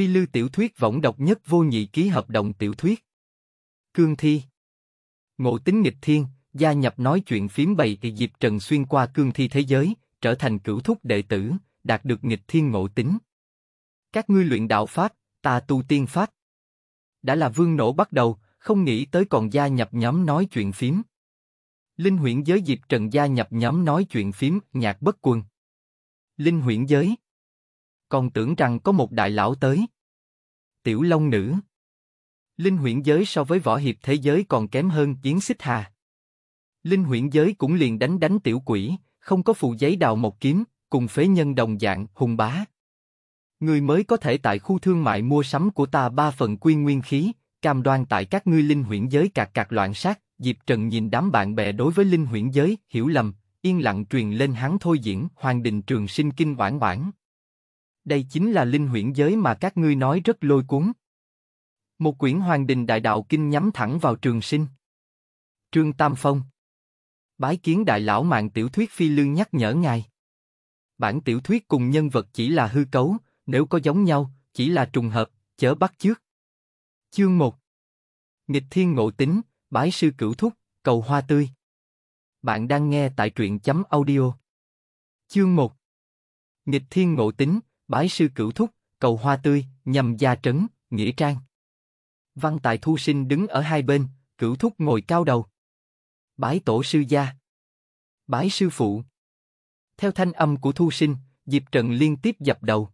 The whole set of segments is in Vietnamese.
Phi lưu tiểu thuyết võng độc nhất vô nhị ký hợp đồng tiểu thuyết. Cương Thi Ngộ tính nghịch thiên, gia nhập nói chuyện phím bày thì Diệp Trần xuyên qua cương thi thế giới, trở thành cửu thúc đệ tử, đạt được nghịch thiên ngộ tính. Các ngươi luyện đạo Pháp, ta tu tiên Pháp. Đã là vương nổ bắt đầu, không nghĩ tới còn gia nhập nhóm nói chuyện phím. Linh huyện giới dịp Trần gia nhập nhóm nói chuyện phím, nhạc bất quân. Linh huyện giới còn tưởng rằng có một đại lão tới. Tiểu Long Nữ Linh huyện giới so với võ hiệp thế giới còn kém hơn chiến xích hà. Linh huyện giới cũng liền đánh đánh tiểu quỷ, không có phù giấy đào một kiếm, cùng phế nhân đồng dạng, hùng bá. Người mới có thể tại khu thương mại mua sắm của ta ba phần quy nguyên khí, cam đoan tại các ngươi linh huyện giới cạc cạc loạn sát, Diệp Trần nhìn đám bạn bè đối với linh huyện giới, hiểu lầm, yên lặng truyền lên hắn thôi diễn Hoàng Đình Trường Sinh Kinh Oản Oản. Đây chính là linh huyễn giới mà các ngươi nói rất lôi cuốn. Một quyển hoàng đình đại đạo kinh nhắm thẳng vào trường sinh. Trương Tam Phong Bái kiến đại lão mạng tiểu thuyết phi lương nhắc nhở ngài. Bản tiểu thuyết cùng nhân vật chỉ là hư cấu, nếu có giống nhau, chỉ là trùng hợp, chớ bắt trước. Chương 1 Nghịch thiên ngộ tính, bái sư cửu thúc, cầu hoa tươi. Bạn đang nghe tại truyện chấm audio. Chương 1 Nghịch thiên ngộ tính, bái sư cửu thúc, cầu hoa tươi, nhầm gia trấn, nghĩa trang. Văn Tài Thu Sinh đứng ở hai bên, cửu thúc ngồi cao đầu. Bái tổ sư gia. Bái sư phụ. Theo thanh âm của Thu Sinh, Diệp Trần liên tiếp dập đầu.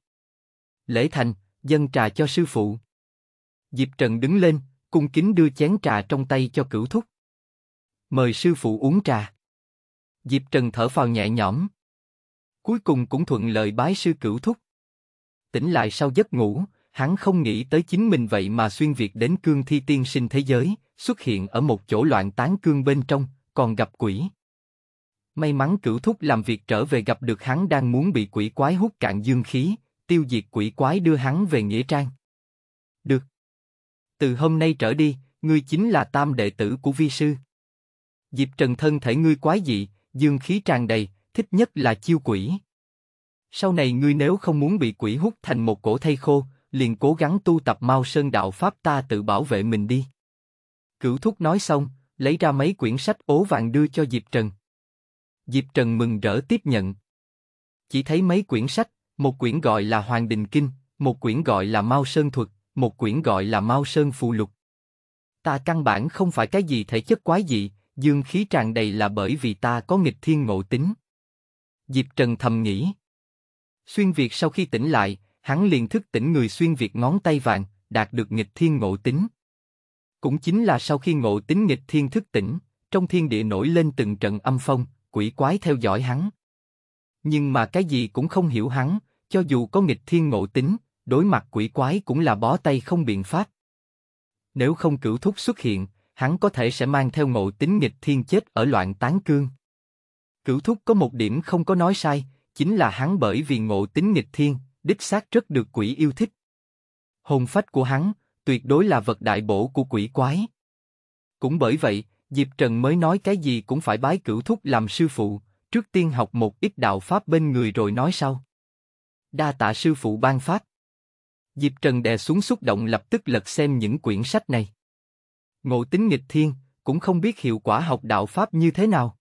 Lễ thành, dân trà cho sư phụ. Diệp Trần đứng lên, cung kính đưa chén trà trong tay cho cửu thúc. Mời sư phụ uống trà. Diệp Trần thở phào nhẹ nhõm. Cuối cùng cũng thuận lời bái sư cửu thúc tỉnh lại sau giấc ngủ, hắn không nghĩ tới chính mình vậy mà xuyên việt đến cương thi tiên sinh thế giới, xuất hiện ở một chỗ loạn tán cương bên trong, còn gặp quỷ. May mắn cửu thúc làm việc trở về gặp được hắn đang muốn bị quỷ quái hút cạn dương khí, tiêu diệt quỷ quái đưa hắn về Nghĩa Trang. Được. Từ hôm nay trở đi, ngươi chính là tam đệ tử của vi sư. Diệp Trần thân thể ngươi quái dị, dương khí tràn đầy, thích nhất là chiêu quỷ. Sau này ngươi nếu không muốn bị quỷ hút thành một cổ thây khô, liền cố gắng tu tập Mao Sơn Đạo Pháp ta tự bảo vệ mình đi. Cửu Thúc nói xong, lấy ra mấy quyển sách ố vàng đưa cho Diệp Trần. Diệp Trần mừng rỡ tiếp nhận. Chỉ thấy mấy quyển sách, một quyển gọi là Hoàng Đình Kinh, một quyển gọi là Mao Sơn Thuật, một quyển gọi là Mao Sơn Phù Lục. Ta căn bản không phải cái gì thể chất quái dị, dương khí tràn đầy là bởi vì ta có nghịch thiên ngộ tính. Diệp Trần thầm nghĩ. Xuyên Việt sau khi tỉnh lại, hắn liền thức tỉnh người Xuyên Việt ngón tay vàng, đạt được nghịch thiên ngộ tính. Cũng chính là sau khi ngộ tính nghịch thiên thức tỉnh, trong thiên địa nổi lên từng trận âm phong, quỷ quái theo dõi hắn. Nhưng mà cái gì cũng không hiểu hắn, cho dù có nghịch thiên ngộ tính, đối mặt quỷ quái cũng là bó tay không biện pháp. Nếu không cửu thúc xuất hiện, hắn có thể sẽ mang theo ngộ tính nghịch thiên chết ở loạn tán cương. Cửu thúc có một điểm không có nói sai, chính là hắn bởi vì ngộ tính nghịch thiên, đích xác rất được quỷ yêu thích. Hồn phách của hắn, tuyệt đối là vật đại bổ của quỷ quái. Cũng bởi vậy, Diệp Trần mới nói cái gì cũng phải bái cửu thúc làm sư phụ, trước tiên học một ít đạo pháp bên người rồi nói sau. Đa tạ sư phụ ban pháp. Diệp Trần đè xuống xúc động lập tức lật xem những quyển sách này. Ngộ tính nghịch thiên, cũng không biết hiệu quả học đạo pháp như thế nào.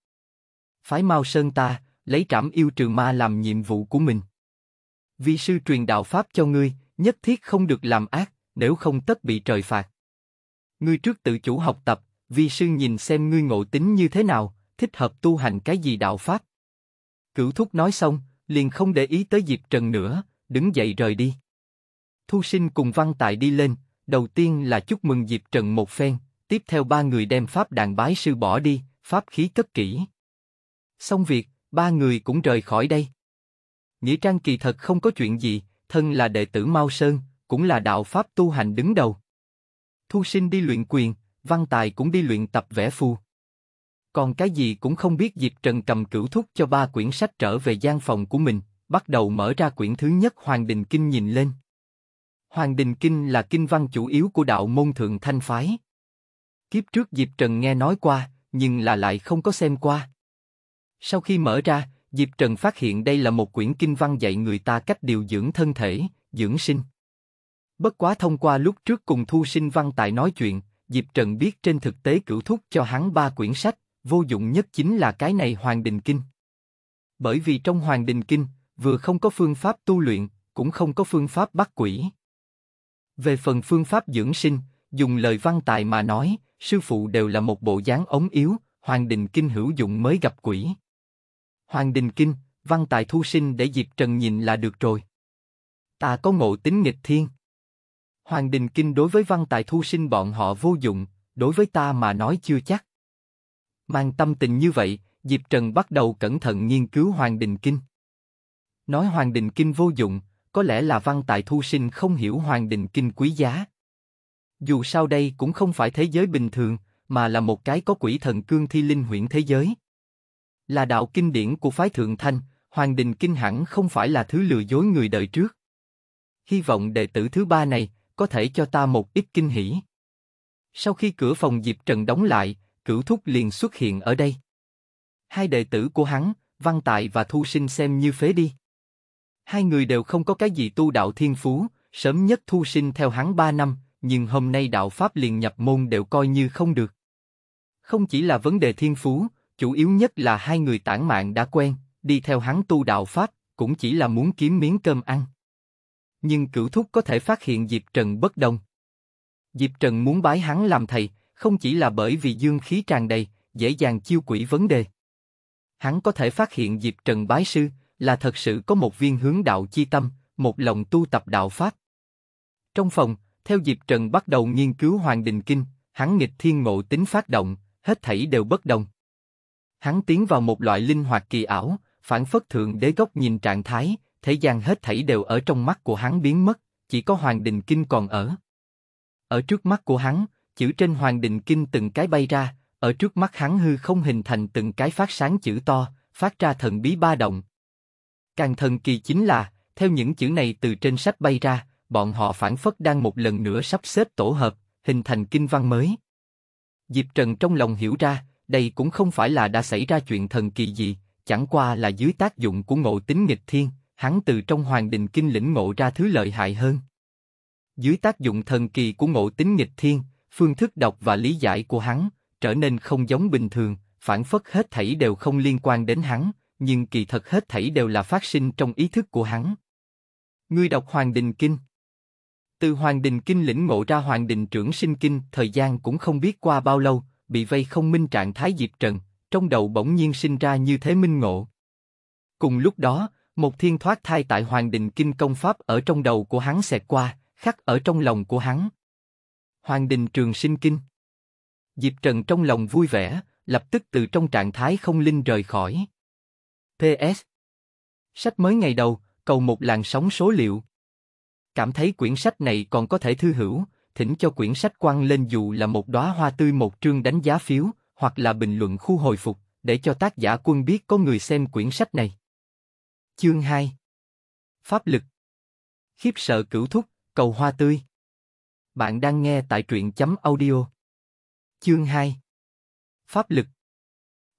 Phái mau Sơn ta, lấy trảm yêu trừ ma làm nhiệm vụ của mình. Vi sư truyền đạo pháp cho ngươi, nhất thiết không được làm ác, nếu không tất bị trời phạt. Ngươi trước tự chủ học tập, vi sư nhìn xem ngươi ngộ tính như thế nào, thích hợp tu hành cái gì đạo pháp. Cửu thúc nói xong, liền không để ý tới Diệp Trần nữa, đứng dậy rời đi. Thu sinh cùng văn tại đi lên, đầu tiên là chúc mừng Diệp Trần một phen, tiếp theo ba người đem pháp đàn bái sư bỏ đi, pháp khí cất kỹ. Xong việc, ba người cũng rời khỏi đây. Nghĩa Trang kỳ thật không có chuyện gì, thân là đệ tử Mao Sơn, cũng là đạo Pháp tu hành đứng đầu. Thu sinh đi luyện quyền, văn tài cũng đi luyện tập vẽ phù. Còn cái gì cũng không biết Diệp Trần cầm cửu thúc cho ba quyển sách trở về gian phòng của mình, bắt đầu mở ra quyển thứ nhất Hoàng Đình Kinh nhìn lên. Hoàng Đình Kinh là kinh văn chủ yếu của đạo môn thượng thanh phái. Kiếp trước Diệp Trần nghe nói qua, nhưng là lại không có xem qua. Sau khi mở ra, Diệp Trần phát hiện đây là một quyển kinh văn dạy người ta cách điều dưỡng thân thể, dưỡng sinh. Bất quá thông qua lúc trước cùng thu sinh văn tại nói chuyện, Diệp Trần biết trên thực tế cửu thúc cho hắn ba quyển sách, vô dụng nhất chính là cái này Hoàng Đình Kinh. Bởi vì trong Hoàng Đình Kinh, vừa không có phương pháp tu luyện, cũng không có phương pháp bắt quỷ. Về phần phương pháp dưỡng sinh, dùng lời văn tài mà nói, sư phụ đều là một bộ dáng ống yếu, Hoàng Đình Kinh hữu dụng mới gặp quỷ. Hoàng Đình Kinh, văn tài thu sinh để Diệp Trần nhìn là được rồi. Ta có ngộ tính nghịch thiên. Hoàng Đình Kinh đối với văn tài thu sinh bọn họ vô dụng, đối với ta mà nói chưa chắc. Mang tâm tình như vậy, Diệp Trần bắt đầu cẩn thận nghiên cứu Hoàng Đình Kinh. Nói Hoàng Đình Kinh vô dụng, có lẽ là văn tài thu sinh không hiểu Hoàng Đình Kinh quý giá. Dù sao đây cũng không phải thế giới bình thường, mà là một cái có quỷ thần cương thi linh huyễn thế giới là đạo kinh điển của phái thượng thanh, hoàng đình kinh hẳn không phải là thứ lừa dối người đời trước. Hy vọng đệ tử thứ ba này có thể cho ta một ít kinh hỉ. Sau khi cửa phòng dịp Trần đóng lại, cửu thúc liền xuất hiện ở đây. Hai đệ tử của hắn, Văn Tại và Thu Sinh xem như phế đi. Hai người đều không có cái gì tu đạo thiên phú, sớm nhất Thu Sinh theo hắn ba năm, nhưng hôm nay đạo Pháp liền nhập môn đều coi như không được. Không chỉ là vấn đề thiên phú, chủ yếu nhất là hai người tản mạng đã quen, đi theo hắn tu đạo pháp, cũng chỉ là muốn kiếm miếng cơm ăn. Nhưng cửu thúc có thể phát hiện Diệp Trần bất đồng. Diệp Trần muốn bái hắn làm thầy, không chỉ là bởi vì dương khí tràn đầy, dễ dàng chiêu quỷ vấn đề. Hắn có thể phát hiện Diệp Trần bái sư, là thật sự có một viên hướng đạo chi tâm, một lòng tu tập đạo pháp. Trong phòng, theo Diệp Trần bắt đầu nghiên cứu Hoàng Đình Kinh, hắn nghịch thiên ngộ tính phát động, hết thảy đều bất đồng. Hắn tiến vào một loại linh hoạt kỳ ảo, phản phất thượng đế gốc nhìn trạng thái, thế gian hết thảy đều ở trong mắt của hắn biến mất, chỉ có Hoàng Đình Kinh còn ở. Ở trước mắt của hắn, chữ trên Hoàng Đình Kinh từng cái bay ra, ở trước mắt hắn hư không hình thành từng cái phát sáng chữ to, phát ra thần bí ba động. Càng thần kỳ chính là, theo những chữ này từ trên sách bay ra, bọn họ phản phất đang một lần nữa sắp xếp tổ hợp, hình thành kinh văn mới. Diệp Trần trong lòng hiểu ra, đây cũng không phải là đã xảy ra chuyện thần kỳ gì, chẳng qua là dưới tác dụng của ngộ tính nghịch thiên, hắn từ trong hoàng đình kinh lĩnh ngộ ra thứ lợi hại hơn. Dưới tác dụng thần kỳ của ngộ tính nghịch thiên, phương thức đọc và lý giải của hắn trở nên không giống bình thường, phản phất hết thảy đều không liên quan đến hắn, nhưng kỳ thật hết thảy đều là phát sinh trong ý thức của hắn. Ngươi đọc Hoàng Đình Kinh Từ Hoàng Đình Kinh lĩnh ngộ ra Hoàng Đình Trưởng Sinh Kinh, thời gian cũng không biết qua bao lâu, bị vây không minh trạng thái Diệp Trần, trong đầu bỗng nhiên sinh ra như thế minh ngộ. Cùng lúc đó, một thiên thoát thai tại Hoàng Đình Kinh Công Pháp ở trong đầu của hắn xẹt qua, khắc ở trong lòng của hắn. Hoàng Đình Trường Sinh Kinh Diệp Trần trong lòng vui vẻ, lập tức từ trong trạng thái không linh rời khỏi. p s Sách mới ngày đầu, cầu một làn sóng số liệu. Cảm thấy quyển sách này còn có thể thư hữu, thỉnh cho quyển sách quăng lên dù là một đóa hoa tươi một trương đánh giá phiếu, hoặc là bình luận khu hồi phục, để cho tác giả quân biết có người xem quyển sách này. Chương 2 Pháp lực Khiếp sợ cửu thúc, cầu hoa tươi Bạn đang nghe tại truyện chấm audio Chương 2 Pháp lực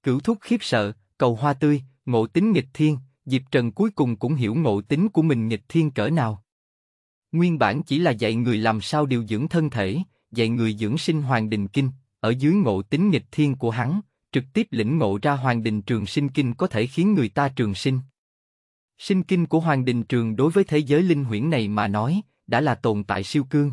Cửu thúc khiếp sợ, cầu hoa tươi, ngộ tính nghịch thiên, Diệp Trần cuối cùng cũng hiểu ngộ tính của mình nghịch thiên cỡ nào. Nguyên bản chỉ là dạy người làm sao điều dưỡng thân thể, dạy người dưỡng sinh hoàng đình kinh, ở dưới ngộ tính nghịch thiên của hắn, trực tiếp lĩnh ngộ ra hoàng đình trường sinh kinh có thể khiến người ta trường sinh. Sinh kinh của hoàng đình trường đối với thế giới linh huyễn này mà nói, đã là tồn tại siêu cương.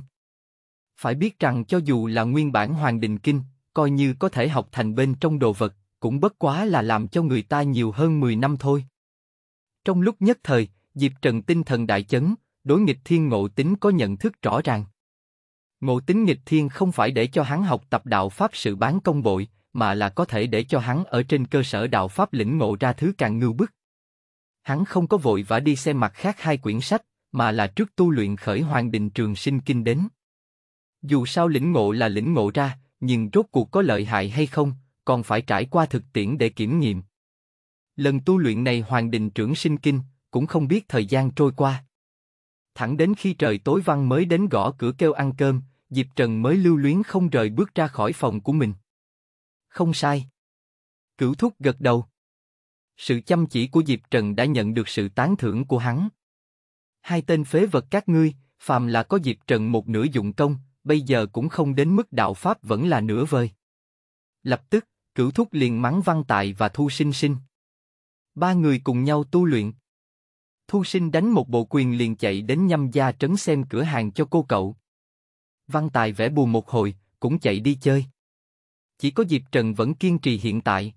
Phải biết rằng cho dù là nguyên bản hoàng đình kinh, coi như có thể học thành bên trong đồ vật, cũng bất quá là làm cho người ta nhiều hơn 10 năm thôi. Trong lúc nhất thời, Diệp Trần tinh thần đại chấn, đối nghịch thiên ngộ tính có nhận thức rõ ràng. Ngộ tính nghịch thiên không phải để cho hắn học tập đạo pháp sự bán công bội, mà là có thể để cho hắn ở trên cơ sở đạo pháp lĩnh ngộ ra thứ càng ngưu bức. Hắn không có vội vã đi xem mặt khác hai quyển sách, mà là trước tu luyện khởi hoàng đình trường sinh kinh đến. Dù sao lĩnh ngộ là lĩnh ngộ ra, nhưng rốt cuộc có lợi hại hay không, còn phải trải qua thực tiễn để kiểm nghiệm. Lần tu luyện này hoàng đình trưởng sinh kinh, cũng không biết thời gian trôi qua thẳng đến khi trời tối văn mới đến gõ cửa kêu ăn cơm, Diệp Trần mới lưu luyến không rời bước ra khỏi phòng của mình. Không sai. Cửu thúc gật đầu. Sự chăm chỉ của Diệp Trần đã nhận được sự tán thưởng của hắn. Hai tên phế vật các ngươi, phàm là có Diệp Trần một nửa dụng công, bây giờ cũng không đến mức đạo Pháp vẫn là nửa vời. Lập tức, cửu thúc liền mắng văn tại và thu sinh sinh. Ba người cùng nhau tu luyện. Thu sinh đánh một bộ quyền liền chạy đến nhâm gia trấn xem cửa hàng cho cô cậu. Văn Tài vẽ buồn một hồi, cũng chạy đi chơi. Chỉ có Diệp Trần vẫn kiên trì hiện tại.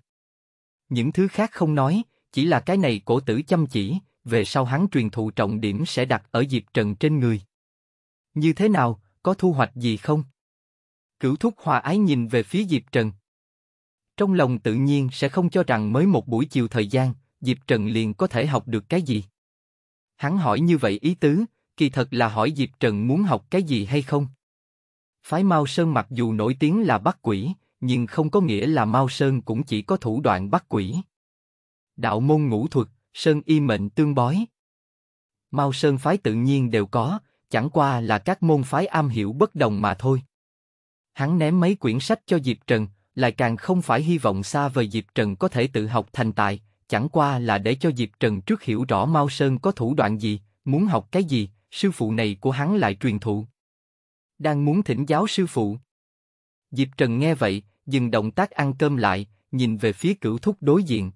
Những thứ khác không nói, chỉ là cái này cổ tử chăm chỉ, về sau hắn truyền thụ trọng điểm sẽ đặt ở Diệp Trần trên người. Như thế nào, có thu hoạch gì không? Cửu thúc hòa ái nhìn về phía Diệp Trần. Trong lòng tự nhiên sẽ không cho rằng mới một buổi chiều thời gian, Diệp Trần liền có thể học được cái gì. Hắn hỏi như vậy ý tứ, kỳ thật là hỏi Diệp Trần muốn học cái gì hay không. Phái Mao Sơn mặc dù nổi tiếng là bắt quỷ, nhưng không có nghĩa là Mao Sơn cũng chỉ có thủ đoạn bắt quỷ. Đạo môn ngũ thuật, Sơn y mệnh tương bói. Mao Sơn phái tự nhiên đều có, chẳng qua là các môn phái am hiểu bất đồng mà thôi. Hắn ném mấy quyển sách cho Diệp Trần, lại càng không phải hy vọng xa vời Diệp Trần có thể tự học thành tài, chẳng qua là để cho Diệp Trần trước hiểu rõ Mao Sơn có thủ đoạn gì, muốn học cái gì, sư phụ này của hắn lại truyền thụ. Đang muốn thỉnh giáo sư phụ. Diệp Trần nghe vậy, dừng động tác ăn cơm lại, nhìn về phía cửu thúc đối diện.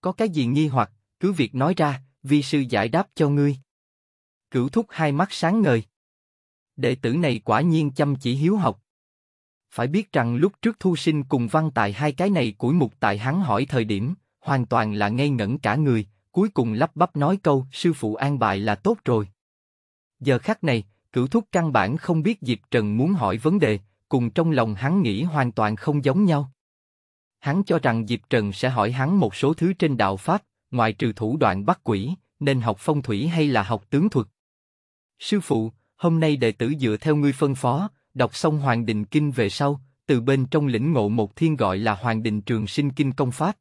Có cái gì nghi hoặc, cứ việc nói ra, vi sư giải đáp cho ngươi. Cửu thúc hai mắt sáng ngời. Đệ tử này quả nhiên chăm chỉ hiếu học. Phải biết rằng lúc trước thu sinh cùng văn tài hai cái này củi mục tại hắn hỏi thời điểm, hoàn toàn là ngây ngẩn cả người, cuối cùng lắp bắp nói câu sư phụ an bài là tốt rồi. Giờ khắc này, cửu thúc căn bản không biết Diệp Trần muốn hỏi vấn đề, cùng trong lòng hắn nghĩ hoàn toàn không giống nhau. Hắn cho rằng Diệp Trần sẽ hỏi hắn một số thứ trên đạo Pháp, ngoài trừ thủ đoạn bắt quỷ, nên học phong thủy hay là học tướng thuật. Sư phụ, hôm nay đệ tử dựa theo ngươi phân phó, đọc xong Hoàng Đình Kinh về sau, từ bên trong lĩnh ngộ một thiên gọi là Hoàng Đình Trường Sinh Kinh Công Pháp.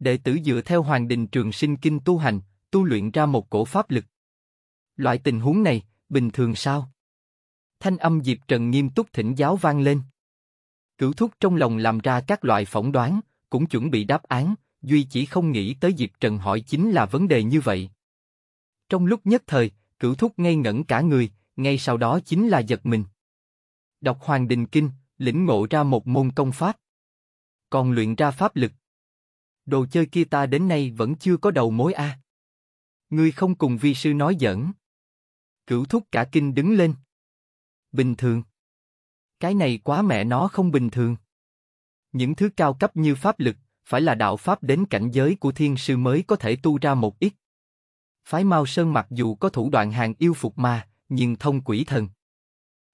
Đệ tử dựa theo Hoàng Đình Trường Sinh Kinh tu hành, tu luyện ra một cổ pháp lực. Loại tình huống này, bình thường sao? Thanh âm Diệp Trần nghiêm túc thỉnh giáo vang lên. Cửu thúc trong lòng làm ra các loại phỏng đoán, cũng chuẩn bị đáp án, duy chỉ không nghĩ tới Diệp Trần hỏi chính là vấn đề như vậy. Trong lúc nhất thời, cửu thúc ngây ngẩn cả người, ngay sau đó chính là giật mình. Đọc Hoàng Đình Kinh, lĩnh ngộ ra một môn công pháp. Còn luyện ra pháp lực, đồ chơi kia ta đến nay vẫn chưa có đầu mối a. À. Ngươi không cùng vi sư nói giỡn. Cửu thúc cả kinh đứng lên. Bình thường. Cái này quá mẹ nó không bình thường. Những thứ cao cấp như pháp lực, phải là đạo pháp đến cảnh giới của thiên sư mới có thể tu ra một ít. Phái Mao Sơn mặc dù có thủ đoạn hàng yêu phục ma, nhưng thông quỷ thần.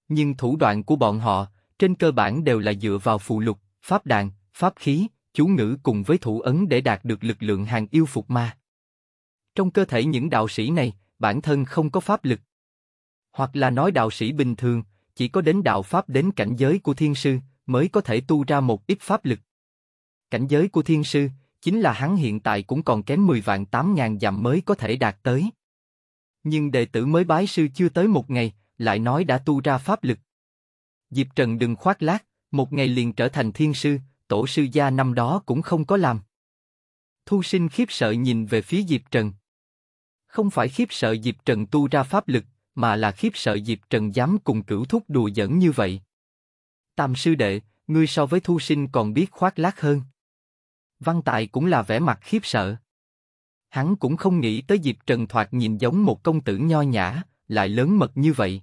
Nhưng thủ đoạn của bọn họ, trên cơ bản đều là dựa vào phụ lục, pháp đàn pháp khí, chú ngữ cùng với thủ ấn để đạt được lực lượng hàng yêu phục ma. Trong cơ thể những đạo sĩ này, bản thân không có pháp lực. Hoặc là nói đạo sĩ bình thường, chỉ có đến đạo pháp đến cảnh giới của thiên sư mới có thể tu ra một ít pháp lực. Cảnh giới của thiên sư chính là hắn hiện tại cũng còn kém 10 vạn 8 ngàn dặm mới có thể đạt tới. Nhưng đệ tử mới bái sư chưa tới một ngày, lại nói đã tu ra pháp lực. Diệp Trần đừng khoác lác, một ngày liền trở thành thiên sư, tổ sư gia năm đó cũng không có làm. Thu sinh khiếp sợ nhìn về phía Diệp Trần. Không phải khiếp sợ Diệp Trần tu ra pháp lực, mà là khiếp sợ Diệp Trần dám cùng cửu thúc đùa giỡn như vậy. Tam sư đệ, ngươi so với thu sinh còn biết khoác lác hơn. Văn Tài cũng là vẻ mặt khiếp sợ. Hắn cũng không nghĩ tới Diệp Trần thoạt nhìn giống một công tử nho nhã, lại lớn mật như vậy.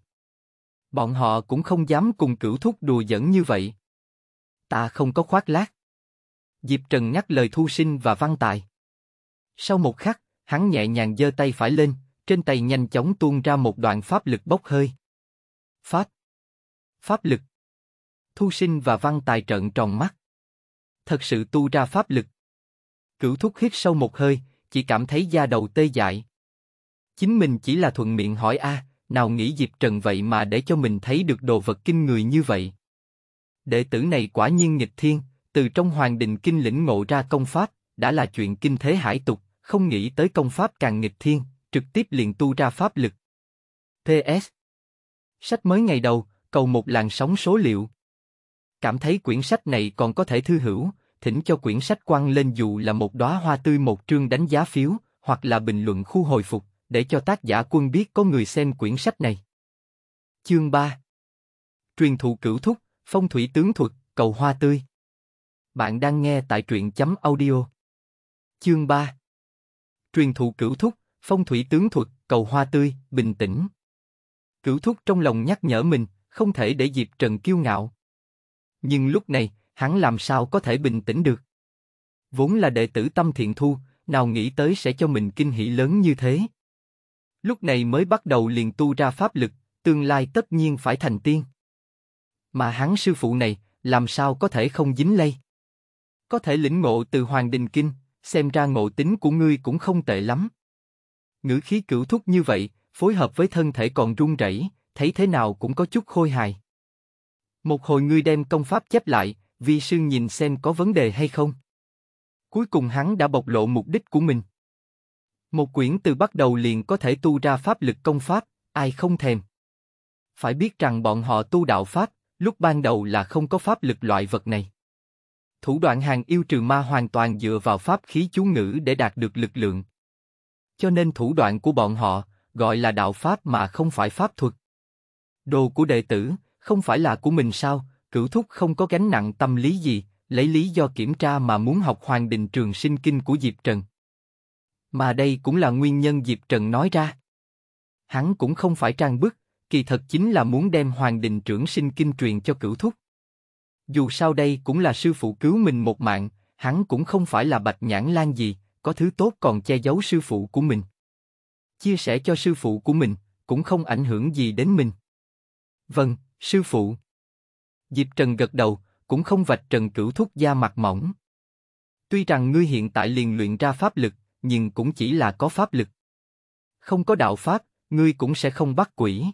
Bọn họ cũng không dám cùng cửu thúc đùa giỡn như vậy ta không có khoác lác. Diệp Trần nhắc lời Thu Sinh và Văn Tài. Sau một khắc, hắn nhẹ nhàng giơ tay phải lên, trên tay nhanh chóng tuôn ra một đoạn pháp lực bốc hơi. Pháp. Pháp lực. Thu Sinh và Văn Tài trợn tròn mắt. Thật sự tu ra pháp lực. Cửu thúc hít sâu một hơi, chỉ cảm thấy da đầu tê dại. Chính mình chỉ là thuận miệng hỏi a, à, nào nghĩ Diệp Trần vậy mà để cho mình thấy được đồ vật kinh người như vậy. Đệ tử này quả nhiên nghịch thiên, từ trong hoàng đình kinh lĩnh ngộ ra công pháp, đã là chuyện kinh thế hải tục, không nghĩ tới công pháp càng nghịch thiên, trực tiếp liền tu ra pháp lực. PS Sách mới ngày đầu, cầu một làn sóng số liệu. Cảm thấy quyển sách này còn có thể thư hữu, thỉnh cho quyển sách quăng lên dù là một đóa hoa tươi một trương đánh giá phiếu, hoặc là bình luận khu hồi phục, để cho tác giả quân biết có người xem quyển sách này. Chương 3 Truyền thụ cửu thúc, Phong thủy tướng thuật, cầu hoa tươi. Bạn đang nghe tại truyện chấm audio. Chương 3 Truyền thụ cửu thúc, phong thủy tướng thuật, cầu hoa tươi, bình tĩnh. Cửu thúc trong lòng nhắc nhở mình, không thể để Diệp Trần kiêu ngạo. Nhưng lúc này, hắn làm sao có thể bình tĩnh được. Vốn là đệ tử tâm thiện thu, nào nghĩ tới sẽ cho mình kinh hỷ lớn như thế. Lúc này mới bắt đầu liền tu ra pháp lực, tương lai tất nhiên phải thành tiên. Mà hắn sư phụ này, làm sao có thể không dính lây? Có thể lĩnh ngộ từ Hoàng Đình Kinh, xem ra ngộ tính của ngươi cũng không tệ lắm. Ngữ khí cửu thúc như vậy, phối hợp với thân thể còn run rẩy, thấy thế nào cũng có chút khôi hài. Một hồi ngươi đem công pháp chép lại, vi sư nhìn xem có vấn đề hay không. Cuối cùng hắn đã bộc lộ mục đích của mình. Một quyển từ bắt đầu liền có thể tu ra pháp lực công pháp, ai không thèm. Phải biết rằng bọn họ tu đạo pháp, Lúc ban đầu là không có pháp lực loại vật này. Thủ đoạn hàng yêu trừ ma hoàn toàn dựa vào pháp khí chú ngữ để đạt được lực lượng. Cho nên thủ đoạn của bọn họ gọi là đạo pháp mà không phải pháp thuật. Đồ của đệ tử không phải là của mình sao? Cửu thúc không có gánh nặng tâm lý gì, lấy lý do kiểm tra mà muốn học Hoàng Đình Trường Sinh Kinh của Diệp Trần. Mà đây cũng là nguyên nhân Diệp Trần nói ra. Hắn cũng không phải trang bức, kỳ thật chính là muốn đem Hoàng Đình trưởng sinh kinh truyền cho cửu thúc. Dù sao đây cũng là sư phụ cứu mình một mạng, hắn cũng không phải là bạch nhãn lan gì, có thứ tốt còn che giấu sư phụ của mình. Chia sẻ cho sư phụ của mình, cũng không ảnh hưởng gì đến mình. Vâng, sư phụ. Diệp Trần gật đầu, cũng không vạch Trần Cửu Thúc da mặt mỏng. Tuy rằng ngươi hiện tại liền luyện ra pháp lực, nhưng cũng chỉ là có pháp lực. Không có đạo pháp, ngươi cũng sẽ không bắt quỷ.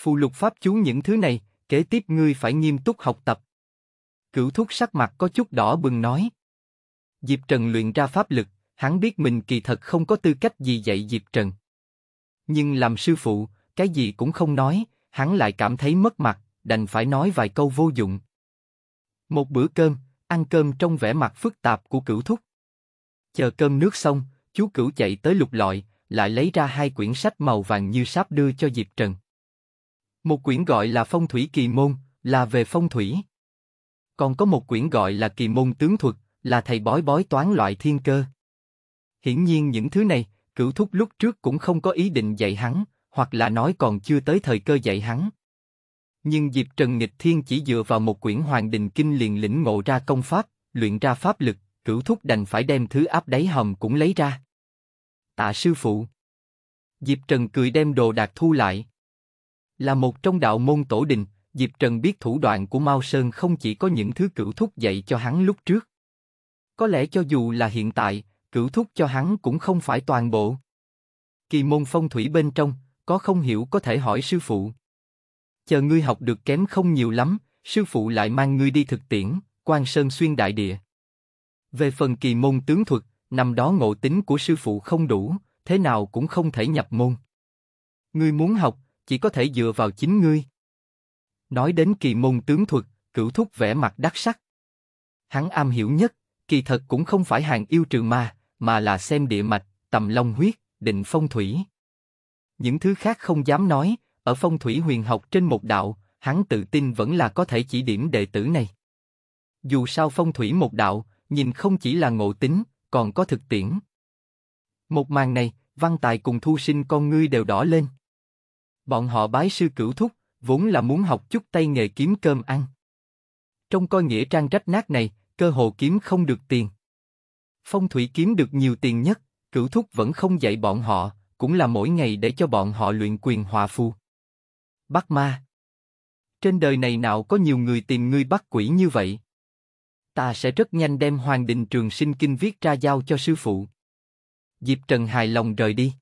Phù lục pháp chú những thứ này, kế tiếp ngươi phải nghiêm túc học tập. Cửu thúc sắc mặt có chút đỏ bừng nói. Diệp Trần luyện ra pháp lực, hắn biết mình kỳ thật không có tư cách gì dạy Diệp Trần. Nhưng làm sư phụ, cái gì cũng không nói, hắn lại cảm thấy mất mặt, đành phải nói vài câu vô dụng. Một bữa cơm, ăn cơm trong vẻ mặt phức tạp của cửu thúc. Chờ cơm nước xong, chú cửu chạy tới lục lọi, lại lấy ra hai quyển sách màu vàng như sáp đưa cho Diệp Trần. Một quyển gọi là Phong thủy kỳ môn, là về phong thủy. Còn có một quyển gọi là Kỳ môn tướng thuật, là thầy bói bói toán loại thiên cơ. Hiển nhiên những thứ này, cửu thúc lúc trước cũng không có ý định dạy hắn, hoặc là nói còn chưa tới thời cơ dạy hắn. Nhưng Diệp Trần Nghịch Thiên chỉ dựa vào một quyển Hoàng Đình Kinh liền lĩnh ngộ ra công pháp, luyện ra pháp lực, cửu thúc đành phải đem thứ áp đáy hầm cũng lấy ra. Tạ sư phụ. Diệp Trần cười đem đồ đạc thu lại, là một trong đạo môn tổ đình, Diệp Trần biết thủ đoạn của Mao Sơn không chỉ có những thứ cửu thúc dạy cho hắn lúc trước. Có lẽ cho dù là hiện tại, cửu thúc cho hắn cũng không phải toàn bộ. Kỳ môn phong thủy bên trong, có không hiểu có thể hỏi sư phụ. Chờ ngươi học được kém không nhiều lắm, sư phụ lại mang ngươi đi thực tiễn, quan sơn xuyên đại địa. Về phần kỳ môn tướng thuật, năm đó ngộ tính của sư phụ không đủ, thế nào cũng không thể nhập môn. Ngươi muốn học, chỉ có thể dựa vào chính ngươi. Nói đến kỳ môn tướng thuật, cửu thúc vẻ mặt đắc sắc. Hắn am hiểu nhất, kỳ thật cũng không phải hàng yêu trừ ma, mà là xem địa mạch, tầm long huyết, định phong thủy. Những thứ khác không dám nói, ở phong thủy huyền học trên một đạo, hắn tự tin vẫn là có thể chỉ điểm đệ tử này. Dù sao phong thủy một đạo, nhìn không chỉ là ngộ tính, còn có thực tiễn. Một màn này, văn tài cùng thu sinh con ngươi đều đỏ lên. Bọn họ bái sư cửu thúc, vốn là muốn học chút tay nghề kiếm cơm ăn. Trong coi nghĩa trang rách nát này, cơ hồ kiếm không được tiền. Phong thủy kiếm được nhiều tiền nhất, cửu thúc vẫn không dạy bọn họ, cũng là mỗi ngày để cho bọn họ luyện quyền hòa phu. Bắt ma Trên đời này nào có nhiều người tìm ngươi bắt quỷ như vậy? Ta sẽ rất nhanh đem Hoàng Đình Trường Sinh Kinh viết ra giao cho sư phụ. Diệp Trần hài lòng rời đi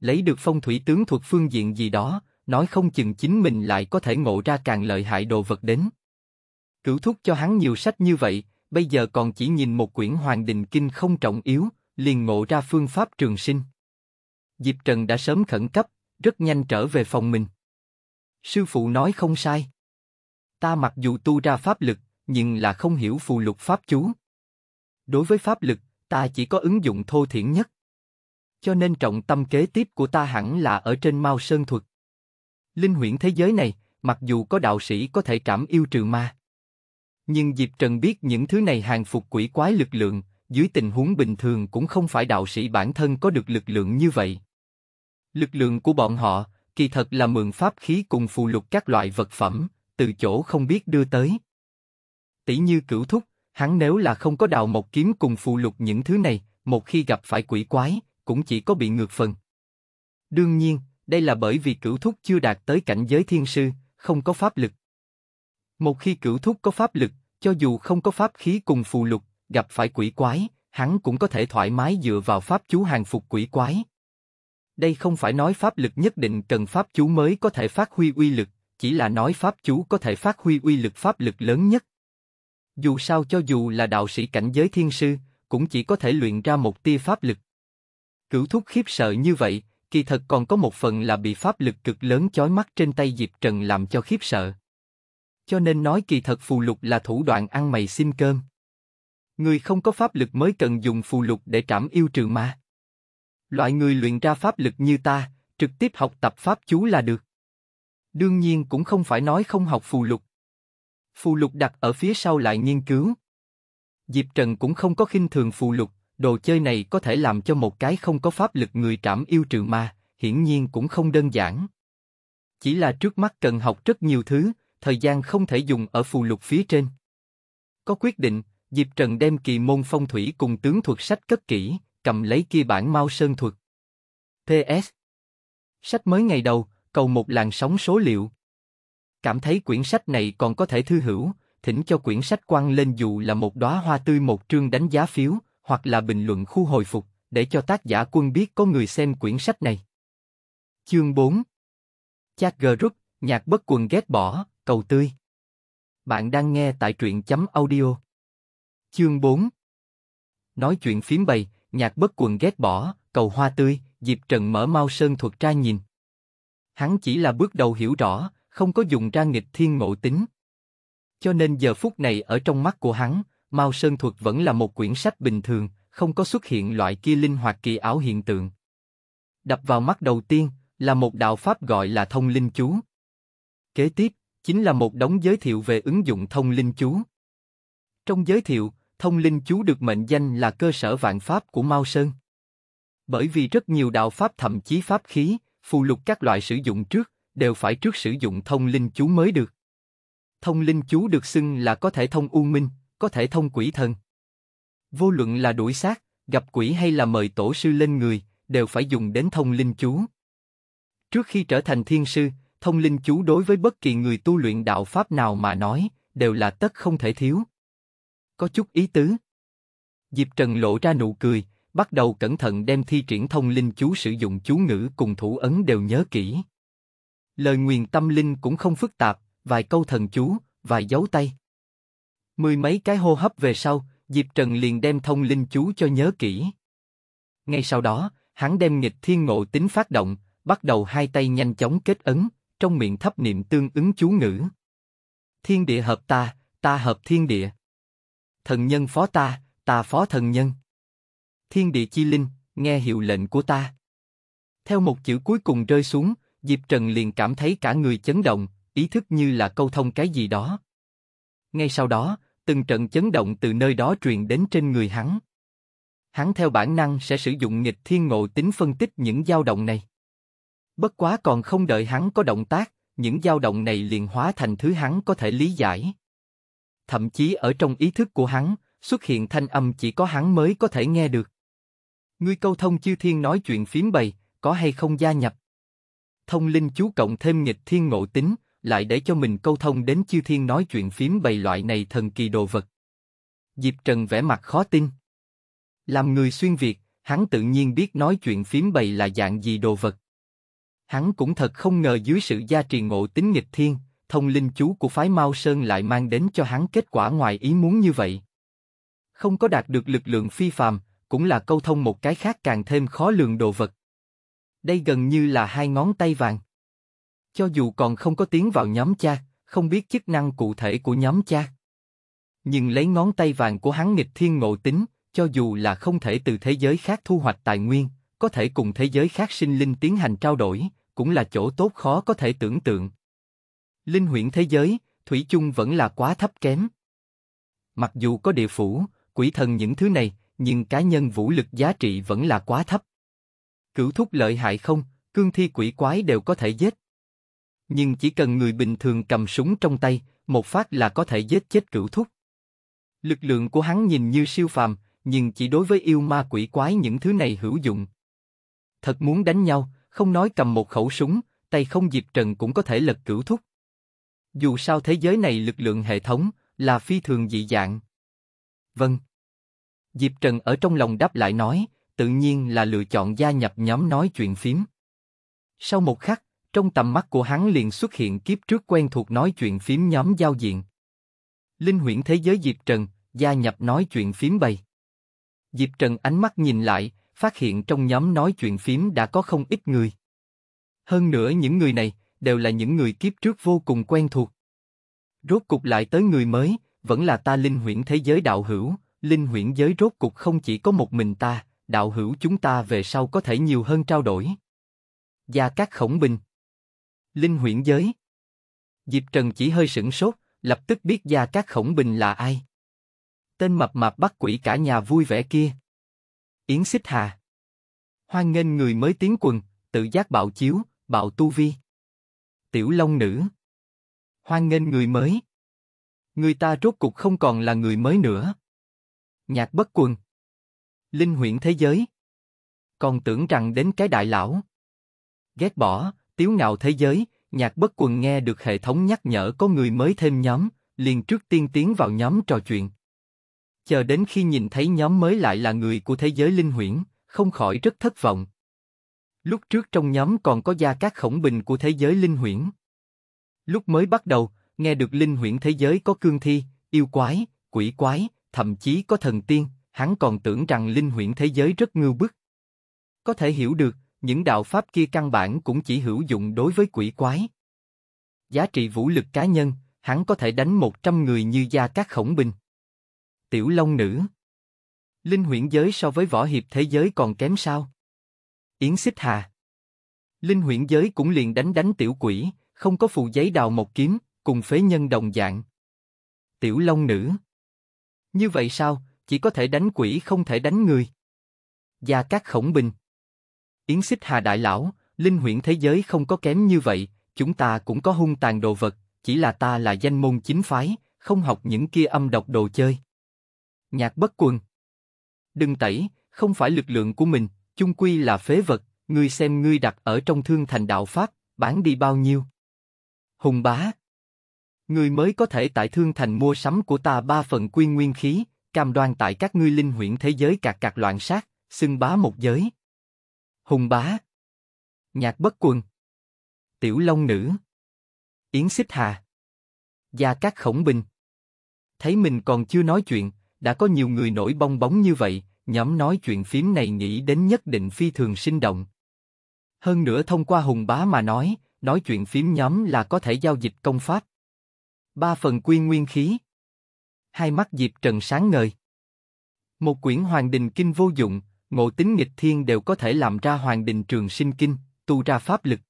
lấy được phong thủy tướng thuật phương diện gì đó, nói không chừng chính mình lại có thể ngộ ra càng lợi hại đồ vật đến. Cửu thúc cho hắn nhiều sách như vậy, bây giờ còn chỉ nhìn một quyển Hoàng Đình Kinh không trọng yếu, liền ngộ ra phương pháp trường sinh. Diệp Trần đã sớm khẩn cấp, rất nhanh trở về phòng mình. Sư phụ nói không sai. Ta mặc dù tu ra pháp lực, nhưng là không hiểu phù lục pháp chú. Đối với pháp lực, ta chỉ có ứng dụng thô thiển nhất. Cho nên trọng tâm kế tiếp của ta hẳn là ở trên Mao Sơn Thuật. Linh huyễn thế giới này, mặc dù có đạo sĩ có thể cảm yêu trừ ma. Nhưng Diệp Trần biết những thứ này hàng phục quỷ quái lực lượng, dưới tình huống bình thường cũng không phải đạo sĩ bản thân có được lực lượng như vậy. Lực lượng của bọn họ, kỳ thật là mượn pháp khí cùng phù lục các loại vật phẩm, từ chỗ không biết đưa tới. Tỷ như cửu thúc, hắn nếu là không có đào một kiếm cùng phù lục những thứ này, một khi gặp phải quỷ quái, cũng chỉ có bị ngược phần. Đương nhiên, đây là bởi vì cửu thúc chưa đạt tới cảnh giới thiên sư, không có pháp lực. Một khi cửu thúc có pháp lực, cho dù không có pháp khí cùng phù lục, gặp phải quỷ quái, hắn cũng có thể thoải mái dựa vào pháp chú hàng phục quỷ quái. Đây không phải nói pháp lực nhất định cần pháp chú mới có thể phát huy uy lực, chỉ là nói pháp chú có thể phát huy uy lực pháp lực lớn nhất. Dù sao cho dù là đạo sĩ cảnh giới thiên sư, cũng chỉ có thể luyện ra một tia pháp lực. Cửu thúc khiếp sợ như vậy, kỳ thật còn có một phần là bị pháp lực cực lớn chói mắt trên tay Diệp Trần làm cho khiếp sợ. Cho nên nói kỳ thật phù lục là thủ đoạn ăn mày xin cơm. Người không có pháp lực mới cần dùng phù lục để trảm yêu trừ ma. Loại người luyện ra pháp lực như ta, trực tiếp học tập pháp chú là được. Đương nhiên cũng không phải nói không học phù lục. Phù lục đặt ở phía sau lại nghiên cứu. Diệp Trần cũng không có khinh thường phù lục Đồ chơi này có thể làm cho một cái không có pháp lực người trảm yêu trừ ma, hiển nhiên cũng không đơn giản. Chỉ là trước mắt cần học rất nhiều thứ, thời gian không thể dùng ở phù lục phía trên. Có quyết định, Diệp Trần đem kỳ môn phong thủy cùng tướng thuật sách cất kỹ, cầm lấy kia bản mau sơn thuật. PS Sách mới ngày đầu, cầu một làn sóng số liệu. Cảm thấy quyển sách này còn có thể thư hữu, thỉnh cho quyển sách quăng lên dù là một đóa hoa tươi một trương đánh giá phiếu, hoặc là bình luận khu hồi phục, để cho tác giả quân biết có người xem quyển sách này. Chương 4 Chat group, nhạc bất quần ghét bỏ, cầu tươi. Bạn đang nghe tại truyện chấm audio. Chương 4 Nói chuyện phím bày, nhạc bất quần ghét bỏ, cầu hoa tươi, Diệp Trần mở mau sơn thuật ra nhìn. Hắn chỉ là bước đầu hiểu rõ, không có dùng ra nghịch thiên ngộ tính. Cho nên giờ phút này ở trong mắt của hắn, Mao Sơn Thuật vẫn là một quyển sách bình thường, không có xuất hiện loại kia linh hoạt kỳ ảo hiện tượng. Đập vào mắt đầu tiên là một đạo pháp gọi là thông linh chú. Kế tiếp chính là một đống giới thiệu về ứng dụng thông linh chú. Trong giới thiệu, thông linh chú được mệnh danh là cơ sở vạn pháp của Mao Sơn. Bởi vì rất nhiều đạo pháp thậm chí pháp khí, phù lục các loại sử dụng trước, đều phải trước sử dụng thông linh chú mới được. Thông linh chú được xưng là có thể thông u minh, có thể thông quỷ thần. Vô luận là đuổi sát, gặp quỷ hay là mời tổ sư lên người, đều phải dùng đến thông linh chú. Trước khi trở thành thiên sư, thông linh chú đối với bất kỳ người tu luyện đạo pháp nào mà nói, đều là tất không thể thiếu. Có chút ý tứ. Diệp Trần lộ ra nụ cười, bắt đầu cẩn thận đem thi triển thông linh chú sử dụng chú ngữ cùng thủ ấn đều nhớ kỹ. Lời nguyền tâm linh cũng không phức tạp, vài câu thần chú, vài dấu tay. Mười mấy cái hô hấp về sau, Diệp Trần liền đem thông linh chú cho nhớ kỹ. Ngay sau đó, hắn đem nghịch thiên ngộ tính phát động, bắt đầu hai tay nhanh chóng kết ấn, trong miệng thấp niệm tương ứng chú ngữ. Thiên địa hợp ta, ta hợp thiên địa. Thần nhân phó ta, ta phó thần nhân. Thiên địa chi linh, nghe hiệu lệnh của ta. Theo một chữ cuối cùng rơi xuống, Diệp Trần liền cảm thấy cả người chấn động, ý thức như là câu thông cái gì đó. Ngay sau đó, từng trận chấn động từ nơi đó truyền đến trên người hắn. Hắn theo bản năng sẽ sử dụng nghịch thiên ngộ tính phân tích những dao động này. Bất quá còn không đợi hắn có động tác, những dao động này liền hóa thành thứ hắn có thể lý giải. Thậm chí ở trong ý thức của hắn, xuất hiện thanh âm chỉ có hắn mới có thể nghe được. Ngươi câu thông chư thiên nói chuyện phím bày, có hay không gia nhập? Thông linh chú cộng thêm nghịch thiên ngộ tính, lại để cho mình câu thông đến chiêu thiên nói chuyện phím bày loại này thần kỳ đồ vật. Diệp Trần vẽ mặt khó tin. Làm người xuyên Việt, hắn tự nhiên biết nói chuyện phím bày là dạng gì đồ vật. Hắn cũng thật không ngờ dưới sự gia trì ngộ tính nghịch thiên, thông linh chú của phái Mao Sơn lại mang đến cho hắn kết quả ngoài ý muốn như vậy. Không có đạt được lực lượng phi phàm, cũng là câu thông một cái khác càng thêm khó lường đồ vật. Đây gần như là hai ngón tay vàng. Cho dù còn không có tiến vào nhóm cha, không biết chức năng cụ thể của nhóm cha. Nhưng lấy ngón tay vàng của hắn nghịch thiên ngộ tính, cho dù là không thể từ thế giới khác thu hoạch tài nguyên, có thể cùng thế giới khác sinh linh tiến hành trao đổi, cũng là chỗ tốt khó có thể tưởng tượng. Linh huyện thế giới, Thủy chung vẫn là quá thấp kém. Mặc dù có địa phủ, quỷ thần những thứ này, nhưng cá nhân vũ lực giá trị vẫn là quá thấp. Cửu thúc lợi hại không, cương thi quỷ quái đều có thể giết nhưng chỉ cần người bình thường cầm súng trong tay, một phát là có thể giết chết cửu thúc. Lực lượng của hắn nhìn như siêu phàm, nhưng chỉ đối với yêu ma quỷ quái những thứ này hữu dụng. Thật muốn đánh nhau, không nói cầm một khẩu súng, tay không diệp trần cũng có thể lật cửu thúc. Dù sao thế giới này lực lượng hệ thống là phi thường dị dạng. Vâng. Diệp Trần ở trong lòng đáp lại nói, tự nhiên là lựa chọn gia nhập nhóm nói chuyện phím. Sau một khắc, trong tầm mắt của hắn liền xuất hiện kiếp trước quen thuộc nói chuyện phím nhóm giao diện. Linh huyễn thế giới Diệp Trần, gia nhập nói chuyện phím bày Diệp Trần ánh mắt nhìn lại, phát hiện trong nhóm nói chuyện phím đã có không ít người. Hơn nữa những người này đều là những người kiếp trước vô cùng quen thuộc. Rốt cục lại tới người mới, vẫn là ta linh huyễn thế giới đạo hữu, linh huyễn giới rốt cục không chỉ có một mình ta, đạo hữu chúng ta về sau có thể nhiều hơn trao đổi. Gia các khổng bình Linh huyễn giới. Diệp Trần chỉ hơi sửng sốt, lập tức biết Gia các Khổng Bình là ai. Tên mập mạp bắt quỷ cả nhà vui vẻ kia. Yến Xích Hà. Hoan nghênh người mới tiến quần, tự giác bạo chiếu, bạo tu vi. Tiểu Long Nữ. Hoan nghênh người mới. Người ta rốt cục không còn là người mới nữa. Nhạc bất quần. Linh huyện thế giới. Còn tưởng rằng đến cái đại lão. Ghét bỏ, Tiếu ngạo thế giới, nhạc bất quần nghe được hệ thống nhắc nhở có người mới thêm nhóm, liền trước tiên tiến vào nhóm trò chuyện. Chờ đến khi nhìn thấy nhóm mới lại là người của thế giới linh huyễn, không khỏi rất thất vọng. Lúc trước trong nhóm còn có gia các khổng bình của thế giới linh huyễn. Lúc mới bắt đầu, nghe được linh huyễn thế giới có cương thi, yêu quái, quỷ quái, thậm chí có thần tiên, hắn còn tưởng rằng linh huyễn thế giới rất ngưu bức. Có thể hiểu được, những đạo pháp kia căn bản cũng chỉ hữu dụng đối với quỷ quái. Giá trị vũ lực cá nhân, hắn có thể đánh 100 người như gia các khổng binh. Tiểu Long Nữ Linh huyễn giới so với võ hiệp thế giới còn kém sao? Yến Xích Hà Linh huyễn giới cũng liền đánh đánh tiểu quỷ, không có phù giấy đào một kiếm, cùng phế nhân đồng dạng. Tiểu Long Nữ Như vậy sao, chỉ có thể đánh quỷ không thể đánh người? Gia các khổng binh Yến xích hà đại lão, linh huyễn thế giới không có kém như vậy, chúng ta cũng có hung tàn đồ vật, chỉ là ta là danh môn chính phái, không học những kia âm độc đồ chơi. Nhạc bất quần. Đừng tẩy, không phải lực lượng của mình, chung quy là phế vật, ngươi xem ngươi đặt ở trong thương thành đạo Pháp, bán đi bao nhiêu. Hùng bá. Ngươi mới có thể tại thương thành mua sắm của ta ba phần quy nguyên khí, cam đoan tại các ngươi linh huyễn thế giới cạc cạc loạn sát, xưng bá một giới hùng bá, nhạc bất quần, tiểu long nữ, yến xích hà, gia cát khổng bình. Thấy mình còn chưa nói chuyện, đã có nhiều người nổi bong bóng như vậy, nhóm nói chuyện phím này nghĩ đến nhất định phi thường sinh động. Hơn nữa thông qua hùng bá mà nói, nói chuyện phím nhóm là có thể giao dịch công pháp. Ba phần quy nguyên khí. Hai mắt Diệp Trần sáng ngời. Một quyển hoàng đình kinh vô dụng, ngộ tính nghịch thiên đều có thể làm ra hoàng đình trường sinh kinh, tu ra pháp lực.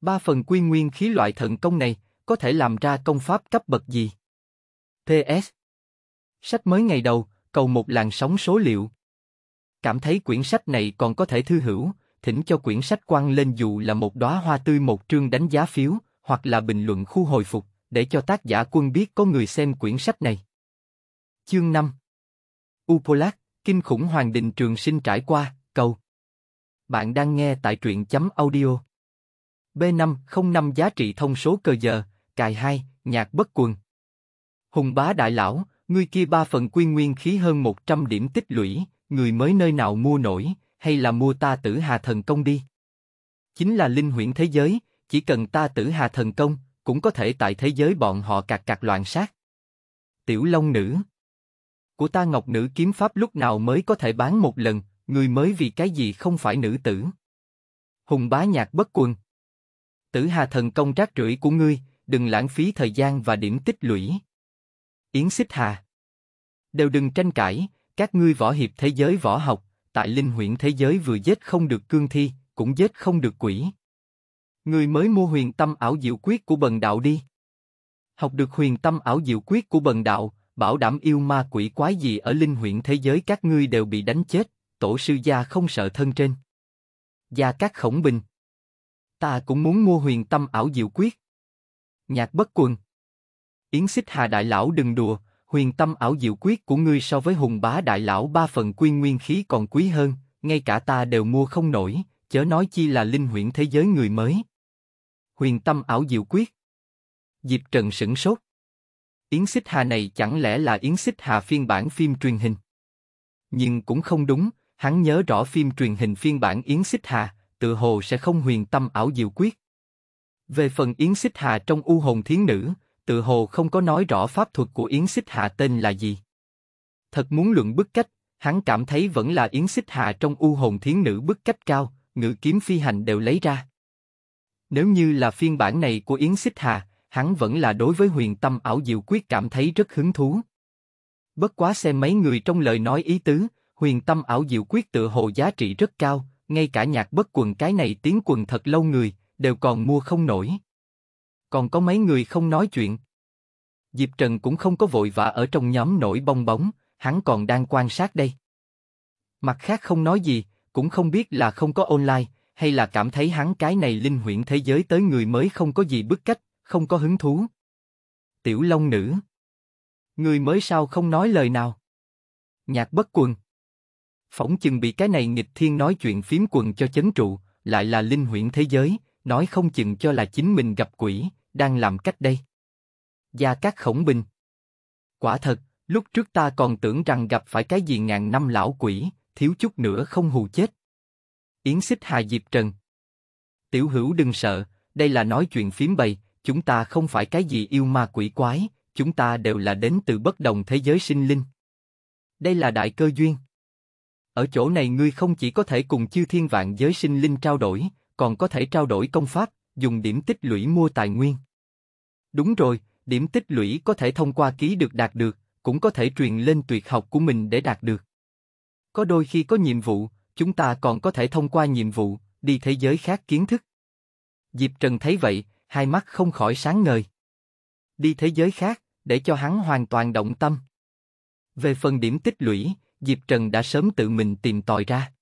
Ba phần quy nguyên khí loại thần công này, có thể làm ra công pháp cấp bậc gì? PS Sách mới ngày đầu, cầu một làn sóng số liệu. Cảm thấy quyển sách này còn có thể thư hữu, thỉnh cho quyển sách quăng lên dù là một đóa hoa tươi một trương đánh giá phiếu, hoặc là bình luận khu hồi phục, để cho tác giả quân biết có người xem quyển sách này. Chương 5 Upolak, Kinh khủng hoàng đình trường sinh trải qua, cầu. Bạn đang nghe tại truyện chấm audio. B5 05 giá trị thông số cơ giờ, cài 2, nhạc bất quần. Hùng bá đại lão, ngươi kia ba phần quy nguyên khí hơn 100 điểm tích lũy, người mới nơi nào mua nổi, hay là mua ta tử hà thần công đi. Chính là linh huyễn thế giới, chỉ cần ta tử hà thần công, cũng có thể tại thế giới bọn họ cạc cạc loạn sát. Tiểu Long Nữ, của ta ngọc nữ kiếm pháp lúc nào mới có thể bán một lần, người mới vì cái gì không phải nữ tử. Hùng bá nhạc bất quân. Tử hà thần công rác rưởi của ngươi, đừng lãng phí thời gian và điểm tích lũy. Yến xích hà. Đều đừng tranh cãi, các ngươi võ hiệp thế giới võ học, tại linh huyện thế giới vừa giết không được cương thi, cũng giết không được quỷ. Người mới mua huyền tâm ảo diệu quyết của bần đạo đi. Học được huyền tâm ảo diệu quyết của bần đạo, bảo đảm yêu ma quỷ quái gì ở linh huyện thế giới các ngươi đều bị đánh chết, tổ sư gia không sợ thân trên. Gia các khổng bình. Ta cũng muốn mua huyền tâm ảo diệu quyết. Nhạc bất quần. Yến xích hà đại lão đừng đùa, huyền tâm ảo diệu quyết của ngươi so với hùng bá đại lão ba phần quy nguyên khí còn quý hơn, ngay cả ta đều mua không nổi, chớ nói chi là linh huyện thế giới người mới. Huyền tâm ảo diệu quyết. Diệp Trần sửng sốt. Yến Xích Hà này chẳng lẽ là Yến Xích Hà phiên bản phim truyền hình? Nhưng cũng không đúng, hắn nhớ rõ phim truyền hình phiên bản Yến Xích Hà, tự hồ sẽ không huyền tâm ảo diệu quyết. Về phần Yến Xích Hà trong U Hồn Thiến Nữ, tự hồ không có nói rõ pháp thuật của Yến Xích Hà tên là gì. Thật muốn luận bức cách, hắn cảm thấy vẫn là Yến Xích Hà trong U Hồn Thiến Nữ bức cách cao, ngự kiếm phi hành đều lấy ra. Nếu như là phiên bản này của Yến Xích Hà, hắn vẫn là đối với huyền tâm ảo diệu quyết cảm thấy rất hứng thú. Bất quá xem mấy người trong lời nói ý tứ, huyền tâm ảo diệu quyết tự hồ giá trị rất cao, ngay cả nhạc bất quần cái này tiếng quần thật lâu người, đều còn mua không nổi. Còn có mấy người không nói chuyện. Diệp Trần cũng không có vội vã ở trong nhóm nổi bong bóng, hắn còn đang quan sát đây. Mặt khác không nói gì, cũng không biết là không có online, hay là cảm thấy hắn cái này linh huyễn thế giới tới người mới không có gì bức cách, không có hứng thú. Tiểu Long Nữ Người mới sao không nói lời nào? Nhạc bất quần Phỏng chừng bị cái này nghịch thiên nói chuyện phím quần cho chấn trụ, lại là linh huyện thế giới, nói không chừng cho là chính mình gặp quỷ, đang làm cách đây. Gia Cát Khổng Bình Quả thật, lúc trước ta còn tưởng rằng gặp phải cái gì ngàn năm lão quỷ, thiếu chút nữa không hù chết. Yến xích Hà Diệp Trần Tiểu hữu đừng sợ, đây là nói chuyện phím bày, chúng ta không phải cái gì yêu ma quỷ quái, chúng ta đều là đến từ bất đồng thế giới sinh linh. Đây là đại cơ duyên. Ở chỗ này ngươi không chỉ có thể cùng chư thiên vạn giới sinh linh trao đổi, còn có thể trao đổi công pháp, dùng điểm tích lũy mua tài nguyên. Đúng rồi, điểm tích lũy có thể thông qua ký được đạt được, cũng có thể truyền lên tuyệt học của mình để đạt được. Có đôi khi có nhiệm vụ, chúng ta còn có thể thông qua nhiệm vụ, đi thế giới khác kiến thức. Diệp Trần thấy vậy, hai mắt không khỏi sáng ngời. Đi thế giới khác, để cho hắn hoàn toàn động tâm. Về phần điểm tích lũy, Diệp Trần đã sớm tự mình tìm tòi ra.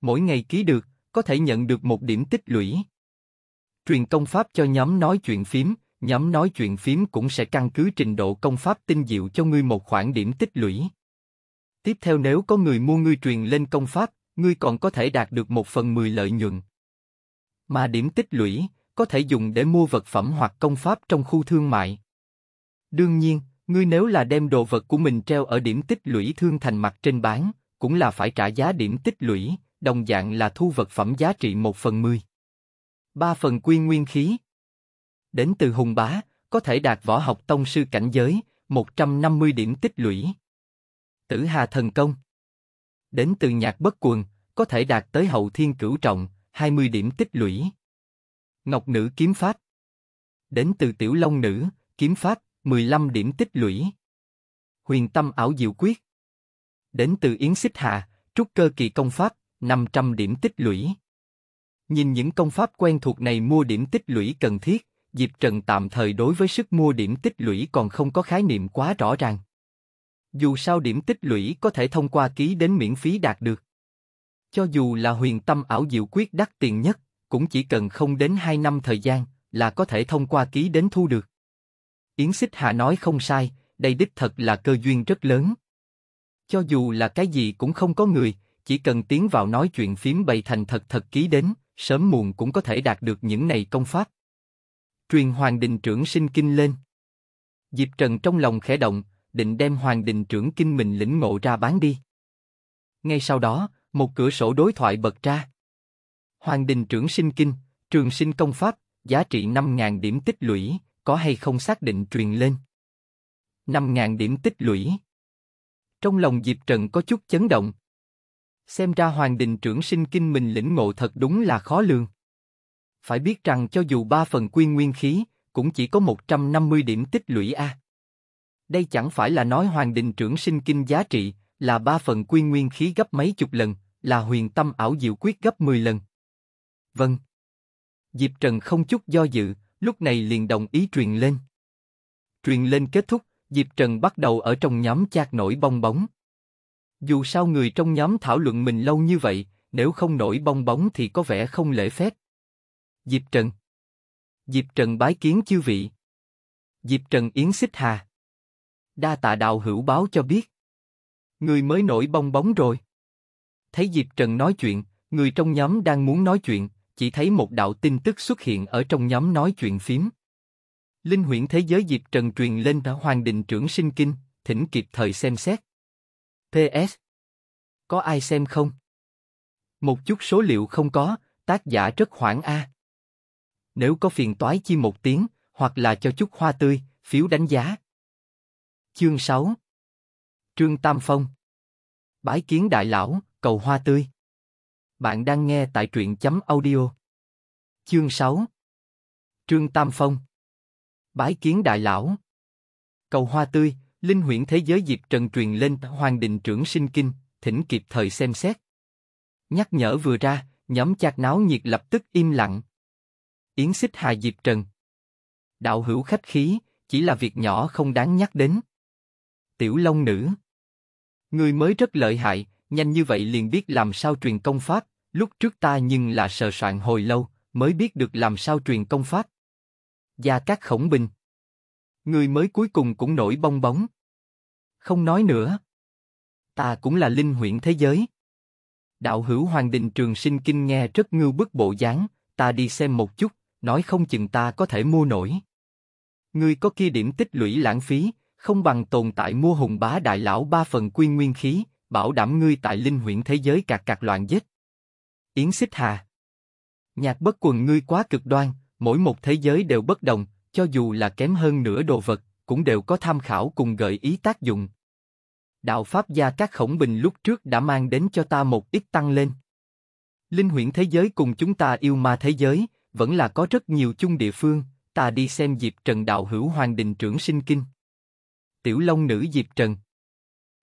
Mỗi ngày ký được, có thể nhận được một điểm tích lũy. Truyền công pháp cho nhóm nói chuyện phím, nhóm nói chuyện phím cũng sẽ căn cứ trình độ công pháp tinh diệu cho ngươi một khoản điểm tích lũy. Tiếp theo nếu có người mua ngươi truyền lên công pháp, ngươi còn có thể đạt được một phần mười lợi nhuận. Mà điểm tích lũy, có thể dùng để mua vật phẩm hoặc công pháp trong khu thương mại. Đương nhiên, ngươi nếu là đem đồ vật của mình treo ở điểm tích lũy thương thành mặt trên bán, cũng là phải trả giá điểm tích lũy, đồng dạng là thu vật phẩm giá trị một phần mười. Ba phần quy nguyên khí Đến từ hùng bá, có thể đạt võ học tông sư cảnh giới, 150 điểm tích lũy. Tử hà thần công Đến từ nhạc bất quần, có thể đạt tới hậu thiên cửu trọng, 20 điểm tích lũy. Ngọc nữ kiếm pháp. Đến từ tiểu long nữ, kiếm pháp, 15 điểm tích lũy. Huyền tâm ảo diệu quyết. Đến từ yến xích hà, trúc cơ kỳ công pháp, 500 điểm tích lũy. Nhìn những công pháp quen thuộc này mua điểm tích lũy cần thiết, Diệp Trần tạm thời đối với sức mua điểm tích lũy còn không có khái niệm quá rõ ràng. Dù sao điểm tích lũy có thể thông qua ký đến miễn phí đạt được. Cho dù là huyền tâm ảo diệu quyết đắt tiền nhất, cũng chỉ cần không đến 2 năm thời gian là có thể thông qua ký đến thu được. Yến Xích Hạ nói không sai, đây đích thật là cơ duyên rất lớn. Cho dù là cái gì cũng không có người, chỉ cần tiến vào nói chuyện phím bày thành thật thật ký đến, sớm muộn cũng có thể đạt được những này công pháp. Truyền Hoàng Đình Trưởng sinh kinh lên. Diệp Trần trong lòng khẽ động, định đem Hoàng Đình Trưởng kinh mình lĩnh ngộ ra bán đi. Ngay sau đó, một cửa sổ đối thoại bật ra. Hoàng đình trưởng sinh kinh, trường sinh công pháp, giá trị 5.000 điểm tích lũy, có hay không xác định truyền lên. 5.000 điểm tích lũy. Trong lòng Diệp Trần có chút chấn động. Xem ra Hoàng đình trưởng sinh kinh mình lĩnh ngộ thật đúng là khó lường. Phải biết rằng cho dù ba phần quy nguyên khí, cũng chỉ có 150 điểm tích lũy A. Đây chẳng phải là nói Hoàng đình trưởng sinh kinh giá trị, là ba phần quy nguyên khí gấp mấy chục lần, là huyền tâm ảo diệu quyết gấp 10 lần. Vâng. Diệp Trần không chút do dự, lúc này liền đồng ý truyền lên. Truyền lên kết thúc, Diệp Trần bắt đầu ở trong nhóm chát nổi bong bóng. Dù sao người trong nhóm thảo luận mình lâu như vậy, nếu không nổi bong bóng thì có vẻ không lễ phép. Diệp Trần Diệp Trần bái kiến chư vị. Diệp Trần Yến Xích Hà Đa tạ đào hữu báo cho biết. Người mới nổi bong bóng rồi. Thấy Diệp Trần nói chuyện, người trong nhóm đang muốn nói chuyện, chỉ thấy một đạo tin tức xuất hiện ở trong nhóm nói chuyện phím. Linh huyễn thế giới Diệp Trần truyền lên đã Hoàng định trưởng sinh kinh, thỉnh kịp thời xem xét. PS. Có ai xem không? Một chút số liệu không có, tác giả rất hoảng a. Nếu có phiền toái chi một tiếng, hoặc là cho chút hoa tươi, phiếu đánh giá. Chương 6 Trương Tam Phong Bái kiến đại lão, cầu hoa tươi bạn đang nghe tại truyện chấm audio. Chương 6 Trương Tam Phong Bái kiến đại lão Cầu hoa tươi, linh huyễn thế giới Diệp Trần truyền lên Hoàng Đình trưởng sinh kinh, thỉnh kịp thời xem xét. Nhắc nhở vừa ra, nhóm chạc náo nhiệt lập tức im lặng. Yến xích hài Diệp Trần Đạo hữu khách khí, chỉ là việc nhỏ không đáng nhắc đến. Tiểu Long Nữ Người mới rất lợi hại, nhanh như vậy liền biết làm sao truyền công pháp, Lúc trước ta nhưng là sờ soạn hồi lâu, mới biết được làm sao truyền công pháp. Gia các khổng bình. Người mới cuối cùng cũng nổi bong bóng. Không nói nữa. Ta cũng là linh huyện thế giới. Đạo hữu Hoàng Đình Trường Sinh Kinh nghe rất ngưu bức bộ dáng, ta đi xem một chút, nói không chừng ta có thể mua nổi. Ngươi có kia điểm tích lũy lãng phí, không bằng tồn tại mua hùng bá đại lão ba phần quy nguyên khí, bảo đảm ngươi tại linh huyện thế giới cạc cạc loạn giết. Yến Xích Hà. Nhạc bất quần ngươi quá cực đoan, mỗi một thế giới đều bất đồng, cho dù là kém hơn nửa đồ vật, cũng đều có tham khảo cùng gợi ý tác dụng. Đạo Pháp gia các khổng bình lúc trước đã mang đến cho ta một ít tăng lên. Linh huyện thế giới cùng chúng ta yêu ma thế giới, vẫn là có rất nhiều chung địa phương, ta đi xem Diệp Trần Đạo Hữu Hoàng Đình Trưởng Sinh Kinh. Tiểu Long Nữ Diệp Trần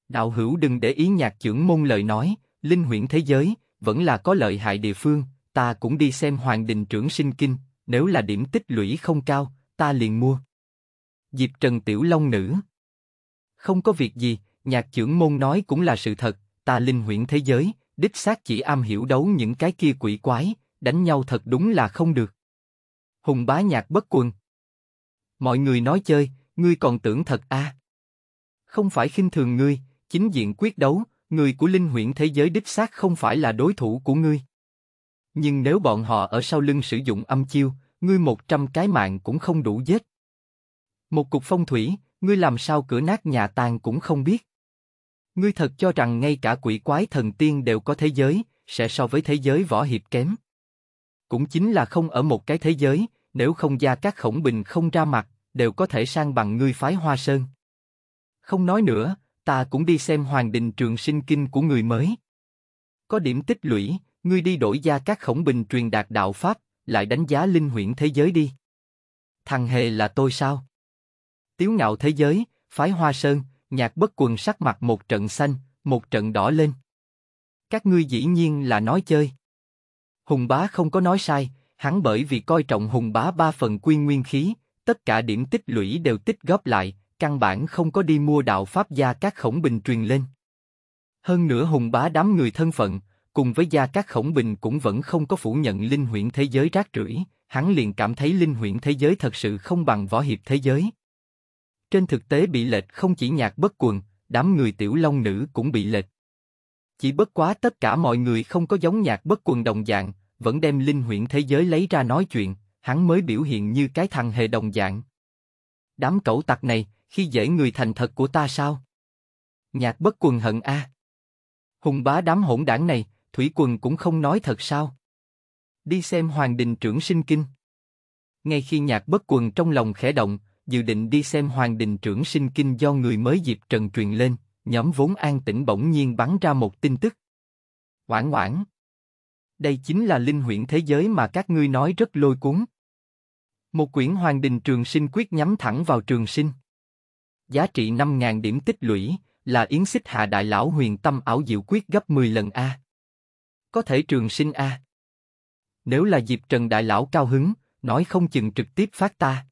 Đạo Hữu đừng để ý nhạc trưởng môn lời nói, linh huyện thế giới, vẫn là có lợi hại địa phương, ta cũng đi xem Hoàng Đình trưởng sinh kinh, nếu là điểm tích lũy không cao, ta liền mua. Diệp Trần Tiểu Long Nữ Không có việc gì, nhạc trưởng môn nói cũng là sự thật, ta linh huyện thế giới, đích xác chỉ am hiểu đấu những cái kia quỷ quái, đánh nhau thật đúng là không được. Hùng bá nhạc bất quần. Mọi người nói chơi, ngươi còn tưởng thật a? À. Không phải khinh thường ngươi, chính diện quyết đấu, người của linh huyễn thế giới đích xác không phải là đối thủ của ngươi. Nhưng nếu bọn họ ở sau lưng sử dụng âm chiêu, ngươi một trăm cái mạng cũng không đủ giết. Một cục phong thủy, ngươi làm sao cửa nát nhà tàn cũng không biết. Ngươi thật cho rằng ngay cả quỷ quái thần tiên đều có thế giới, sẽ so với thế giới võ hiệp kém. Cũng chính là không ở một cái thế giới, nếu không gia các khổng bình không ra mặt, đều có thể sang bằng ngươi phái hoa sơn. Không nói nữa, ta cũng đi xem Hoàng Đình Trường Sinh Kinh của người mới. Có điểm tích lũy, ngươi đi đổi ra các khổng bình truyền đạt đạo Pháp, lại đánh giá linh huyện thế giới đi. Thằng hề là tôi sao? Tiếu ngạo thế giới, phái hoa sơn, nhạc bất quần sắc mặt một trận xanh, một trận đỏ lên. Các ngươi dĩ nhiên là nói chơi. Hùng bá không có nói sai, hắn bởi vì coi trọng hùng bá ba phần quy nguyên khí, tất cả điểm tích lũy đều tích góp lại, căn bản không có đi mua đạo pháp gia các khổng bình truyền lên. Hơn nữa hùng bá đám người thân phận, cùng với gia các khổng bình cũng vẫn không có phủ nhận linh huyện thế giới rác rưởi, hắn liền cảm thấy linh huyện thế giới thật sự không bằng võ hiệp thế giới. Trên thực tế bị lệch không chỉ nhạc bất quần, đám người tiểu long nữ cũng bị lệch. Chỉ bất quá tất cả mọi người không có giống nhạc bất quần đồng dạng, vẫn đem linh huyện thế giới lấy ra nói chuyện, hắn mới biểu hiện như cái thằng hề đồng dạng. Đám cẩu tặc này, khi dễ người thành thật của ta sao? Nhạc bất quần hận a. À. Hùng bá đám hỗn đảng này, thủy quần cũng không nói thật sao? Đi xem Hoàng Đình trưởng sinh kinh. Ngay khi nhạc bất quần trong lòng khẽ động, dự định đi xem Hoàng Đình trưởng sinh kinh do người mới Diệp Trần truyền lên, nhóm vốn an tĩnh bỗng nhiên bắn ra một tin tức. Quảng Quảng. Đây chính là linh huyện thế giới mà các ngươi nói rất lôi cuốn. Một quyển Hoàng Đình Trường Sinh quyết nhắm thẳng vào Trường Sinh giá trị 5.000 điểm tích lũy, là yến xích hạ đại lão huyền tâm ảo diệu quyết gấp 10 lần A. Có thể trường sinh A. Nếu là dịp Trần đại lão cao hứng, nói không chừng trực tiếp phát ta.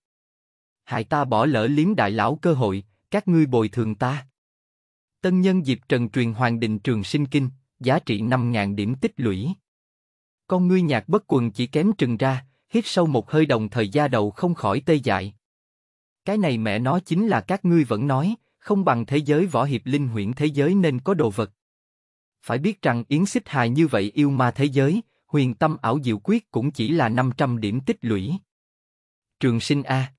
Hại ta bỏ lỡ liếm đại lão cơ hội, các ngươi bồi thường ta. Tân nhân dịp Trần truyền hoàng đình trường sinh kinh, giá trị 5.000 điểm tích lũy. Con ngươi nhạc bất quần chỉ kém trừng ra, hít sâu một hơi đồng thời da đầu không khỏi tê dại. Cái này mẹ nó chính là các ngươi vẫn nói, không bằng thế giới võ hiệp linh huyễn thế giới nên có đồ vật. Phải biết rằng Yến Xích Hài như vậy yêu ma thế giới, huyền tâm ảo diệu quyết cũng chỉ là 500 điểm tích lũy. Trường sinh A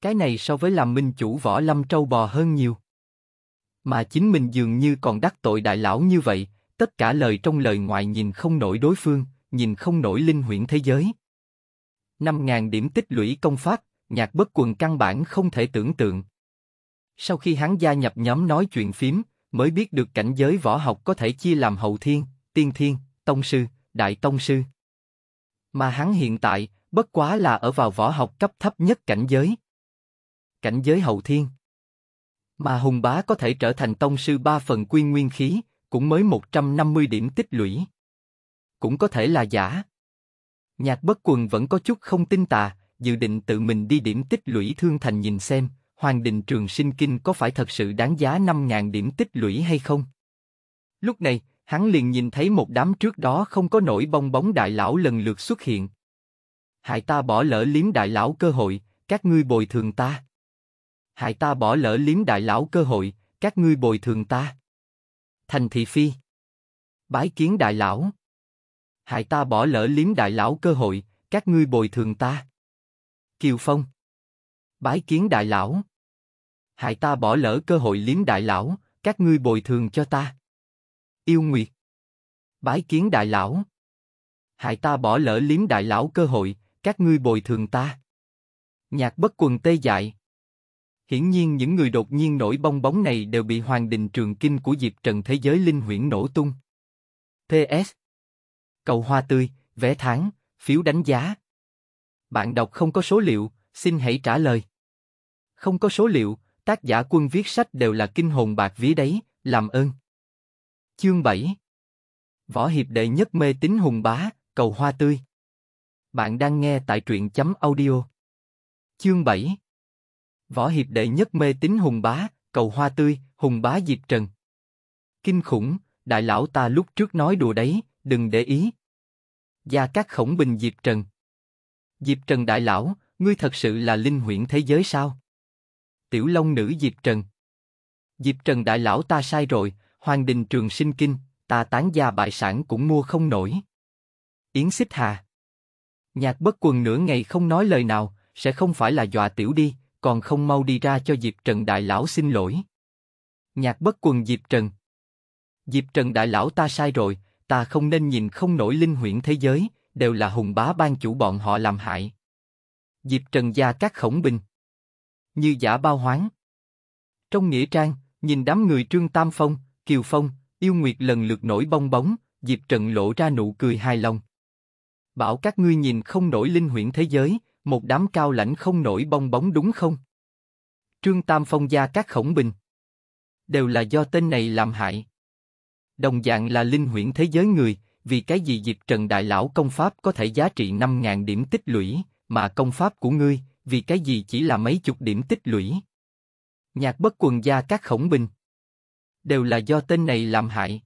Cái này so với làm minh chủ võ lâm trâu bò hơn nhiều. Mà chính mình dường như còn đắc tội đại lão như vậy, tất cả lời trong lời ngoài nhìn không nổi đối phương, nhìn không nổi linh huyễn thế giới. 5.000 điểm tích lũy công pháp, Nhạc bất quần căn bản không thể tưởng tượng. Sau khi hắn gia nhập nhóm nói chuyện phím, mới biết được cảnh giới võ học có thể chia làm hậu thiên, tiên thiên, tông sư, đại tông sư. Mà hắn hiện tại, bất quá là ở vào võ học cấp thấp nhất cảnh giới. Cảnh giới hậu thiên. Mà Hùng Bá có thể trở thành tông sư ba phần quy nguyên khí, cũng mới 150 điểm tích lũy. Cũng có thể là giả. Nhạc bất quần vẫn có chút không tin tà, dự định tự mình đi điểm tích lũy thương thành nhìn xem, Hoàng Đình Trường Sinh Kinh có phải thật sự đáng giá 5.000 điểm tích lũy hay không? Lúc này, hắn liền nhìn thấy một đám trước đó không có nổi bong bóng đại lão lần lượt xuất hiện. Hại ta bỏ lỡ liếm đại lão cơ hội, các ngươi bồi thường ta. Hại ta bỏ lỡ liếm đại lão cơ hội, các ngươi bồi thường ta. Thành thị phi. Bái kiến đại lão. Hại ta bỏ lỡ liếm đại lão cơ hội, các ngươi bồi thường ta. Kiều Phong. Bái kiến đại lão. Hại ta bỏ lỡ cơ hội liếm đại lão, các ngươi bồi thường cho ta. Yêu Nguyệt. Bái kiến đại lão. Hại ta bỏ lỡ liếm đại lão cơ hội, các ngươi bồi thường ta. Nhạc bất quần tê dại. Hiển nhiên những người đột nhiên nổi bong bóng này đều bị hoàng đình trường kinh của Diệp Trần thế giới linh huyễn nổ tung. PS. Cầu hoa tươi, vé tháng, phiếu đánh giá, bạn đọc không có số liệu, xin hãy trả lời. Không có số liệu, tác giả quân viết sách đều là kinh hồn bạc vía đấy, làm ơn. Chương 7 Võ hiệp đệ nhất mê tính hùng bá, cầu hoa tươi. Bạn đang nghe tại truyện chấm audio. Chương 7 Võ hiệp đệ nhất mê tính hùng bá, cầu hoa tươi, hùng bá diệp trần. Kinh khủng, đại lão ta lúc trước nói đùa đấy, đừng để ý. Gia các khổng bình diệp trần, Diệp Trần đại lão, ngươi thật sự là linh huyễn thế giới sao? Tiểu Long nữ Diệp Trần. Diệp Trần đại lão ta sai rồi, Hoàng đình trường sinh kinh, ta tán gia bại sản cũng mua không nổi. Yến xích hà. Nhạc bất quần nửa ngày không nói lời nào, sẽ không phải là dọa tiểu đi, còn không mau đi ra cho Diệp Trần đại lão xin lỗi. Nhạc bất quần Diệp Trần. Diệp Trần đại lão ta sai rồi, ta không nên nhìn không nổi linh huyễn thế giới, đều là hùng bá ban chủ bọn họ làm hại. Diệp Trần gia các khổng bình. Như giả bao hoáng. Trong nghĩa trang, nhìn đám người Trương Tam Phong, Kiều Phong, Yêu Nguyệt lần lượt nổi bong bóng, Diệp Trần lộ ra nụ cười hài lòng. Bảo các ngươi nhìn không nổi linh huyễn thế giới, một đám cao lãnh không nổi bong bóng đúng không? Trương Tam Phong gia các khổng bình. Đều là do tên này làm hại. Đồng dạng là linh huyễn thế giới người, vì cái gì Diệp Trần Đại Lão công pháp có thể giá trị năm ngàn điểm tích lũy, mà công pháp của ngươi, vì cái gì chỉ là mấy chục điểm tích lũy. Nhạc bất quần gia các khổng bình. Đều là do tên này làm hại.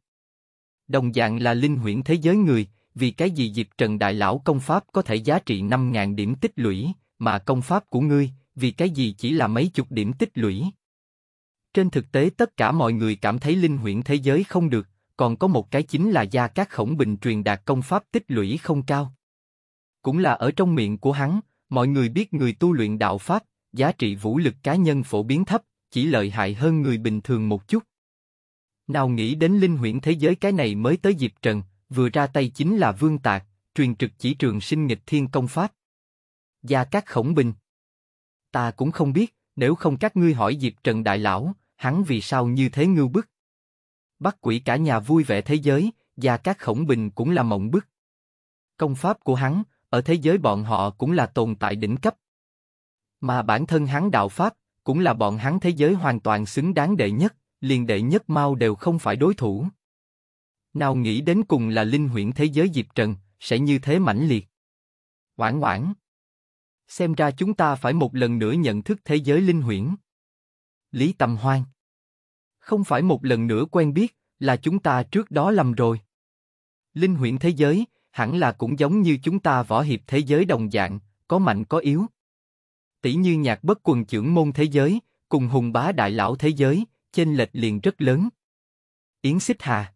Đồng dạng là linh huyễn thế giới người, vì cái gì Diệp Trần Đại Lão công pháp có thể giá trị năm ngàn điểm tích lũy, mà công pháp của ngươi, vì cái gì chỉ là mấy chục điểm tích lũy. Trên thực tế tất cả mọi người cảm thấy linh huyễn thế giới không được, còn có một cái chính là Gia Cát Khổng Bình truyền đạt công pháp tích lũy không cao. Cũng là ở trong miệng của hắn, mọi người biết người tu luyện đạo pháp, giá trị vũ lực cá nhân phổ biến thấp, chỉ lợi hại hơn người bình thường một chút. Nào nghĩ đến linh huyễn thế giới cái này mới tới Diệp Trần, vừa ra tay chính là Vương Tạc, truyền trực chỉ trường sinh nghịch thiên công pháp. Gia Cát Khổng Bình Ta cũng không biết, nếu không các ngươi hỏi Diệp Trần Đại Lão, hắn vì sao như thế ngưu bức. Bắt quỷ cả nhà vui vẻ thế giới, và các khổng bình cũng là mộng bức. Công pháp của hắn, ở thế giới bọn họ cũng là tồn tại đỉnh cấp. Mà bản thân hắn đạo pháp, cũng là bọn hắn thế giới hoàn toàn xứng đáng đệ nhất, liền đệ nhất mau đều không phải đối thủ. Nào nghĩ đến cùng là linh huyễn thế giới Diệp Trần, sẽ như thế mãnh liệt. Quảng quảng. Xem ra chúng ta phải một lần nữa nhận thức thế giới linh huyễn. Lý Tầm Hoan không phải một lần nữa quen biết, là chúng ta trước đó lầm rồi. Linh huyện thế giới, hẳn là cũng giống như chúng ta võ hiệp thế giới đồng dạng, có mạnh có yếu. Tỷ như nhạc bất quần trưởng môn thế giới, cùng hùng bá đại lão thế giới, chênh lệch liền rất lớn. Yến Xích Hà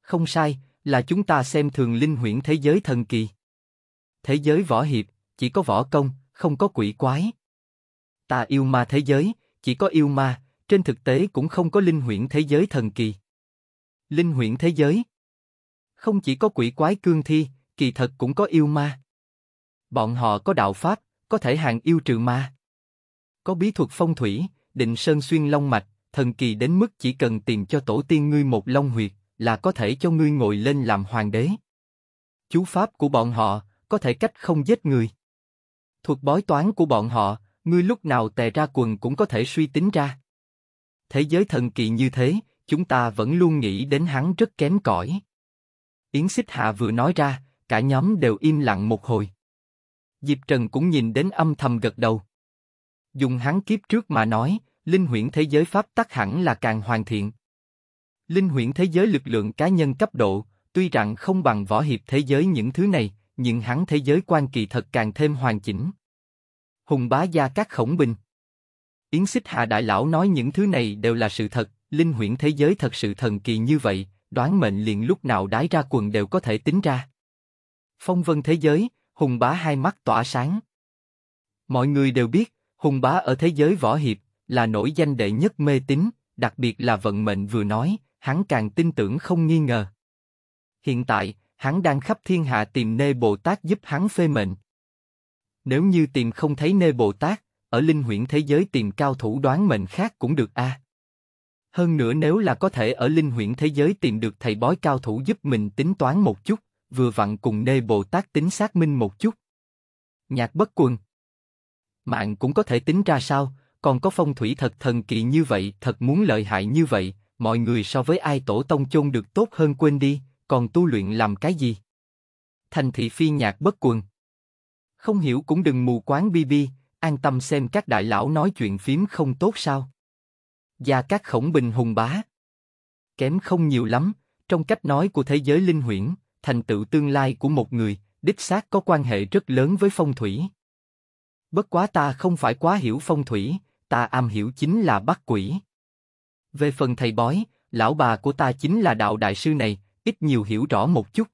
Không sai, là chúng ta xem thường linh huyễn thế giới thần kỳ. Thế giới võ hiệp, chỉ có võ công, không có quỷ quái. Ta yêu ma thế giới, chỉ có yêu ma, trên thực tế cũng không có linh huyễn thế giới thần kỳ. Linh huyễn thế giới Không chỉ có quỷ quái cương thi, kỳ thật cũng có yêu ma. Bọn họ có đạo pháp, có thể hàng yêu trừ ma. Có bí thuật phong thủy, định sơn xuyên long mạch, thần kỳ đến mức chỉ cần tìm cho tổ tiên ngươi một long huyệt, là có thể cho ngươi ngồi lên làm hoàng đế. Chú pháp của bọn họ, có thể cách không giết người. Thuật bói toán của bọn họ, ngươi lúc nào tè ra quần cũng có thể suy tính ra thế giới thần kỳ như thế, chúng ta vẫn luôn nghĩ đến hắn rất kém cỏi. Yến Xích Hạ vừa nói ra, cả nhóm đều im lặng một hồi. Diệp Trần cũng nhìn đến âm thầm gật đầu. Dùng hắn kiếp trước mà nói, linh huyễn thế giới pháp tắc hẳn là càng hoàn thiện. Linh huyễn thế giới lực lượng cá nhân cấp độ, tuy rằng không bằng võ hiệp thế giới những thứ này, nhưng hắn thế giới quan kỳ thật càng thêm hoàn chỉnh. Hùng bá gia các khổng bình. Yến Xích Hà Đại Lão nói những thứ này đều là sự thật, linh huyễn thế giới thật sự thần kỳ như vậy, đoán mệnh liền lúc nào đái ra quần đều có thể tính ra. Phong vân thế giới, Hùng Bá hai mắt tỏa sáng. Mọi người đều biết, Hùng Bá ở thế giới võ hiệp, là nổi danh đệ nhất mê tín, đặc biệt là vận mệnh vừa nói, hắn càng tin tưởng không nghi ngờ. Hiện tại, hắn đang khắp thiên hạ tìm nơi Bồ Tát giúp hắn phê mệnh. Nếu như tìm không thấy nơi Bồ Tát, ở linh huyễn thế giới tìm cao thủ đoán mệnh khác cũng được a. À. Hơn nữa nếu là có thể ở linh huyễn thế giới tìm được thầy bói cao thủ giúp mình tính toán một chút, vừa vặn cùng nê Bồ Tát tính xác minh một chút. Nhạc bất quần. Mạng cũng có thể tính ra sao, còn có phong thủy thật thần kỳ như vậy, thật muốn lợi hại như vậy, mọi người so với ai tổ tông chôn được tốt hơn quên đi, còn tu luyện làm cái gì? Thành thị phi nhạc bất quần. Không hiểu cũng đừng mù quáng bi bi, an tâm xem các đại lão nói chuyện phím không tốt sao? Gia các khổng bình hùng bá. Kém không nhiều lắm, trong cách nói của thế giới linh huyễn, thành tựu tương lai của một người, đích xác có quan hệ rất lớn với phong thủy. Bất quá ta không phải quá hiểu phong thủy, ta am hiểu chính là bắt quỷ. Về phần thầy bói, lão bà của ta chính là đạo đại sư này, ít nhiều hiểu rõ một chút.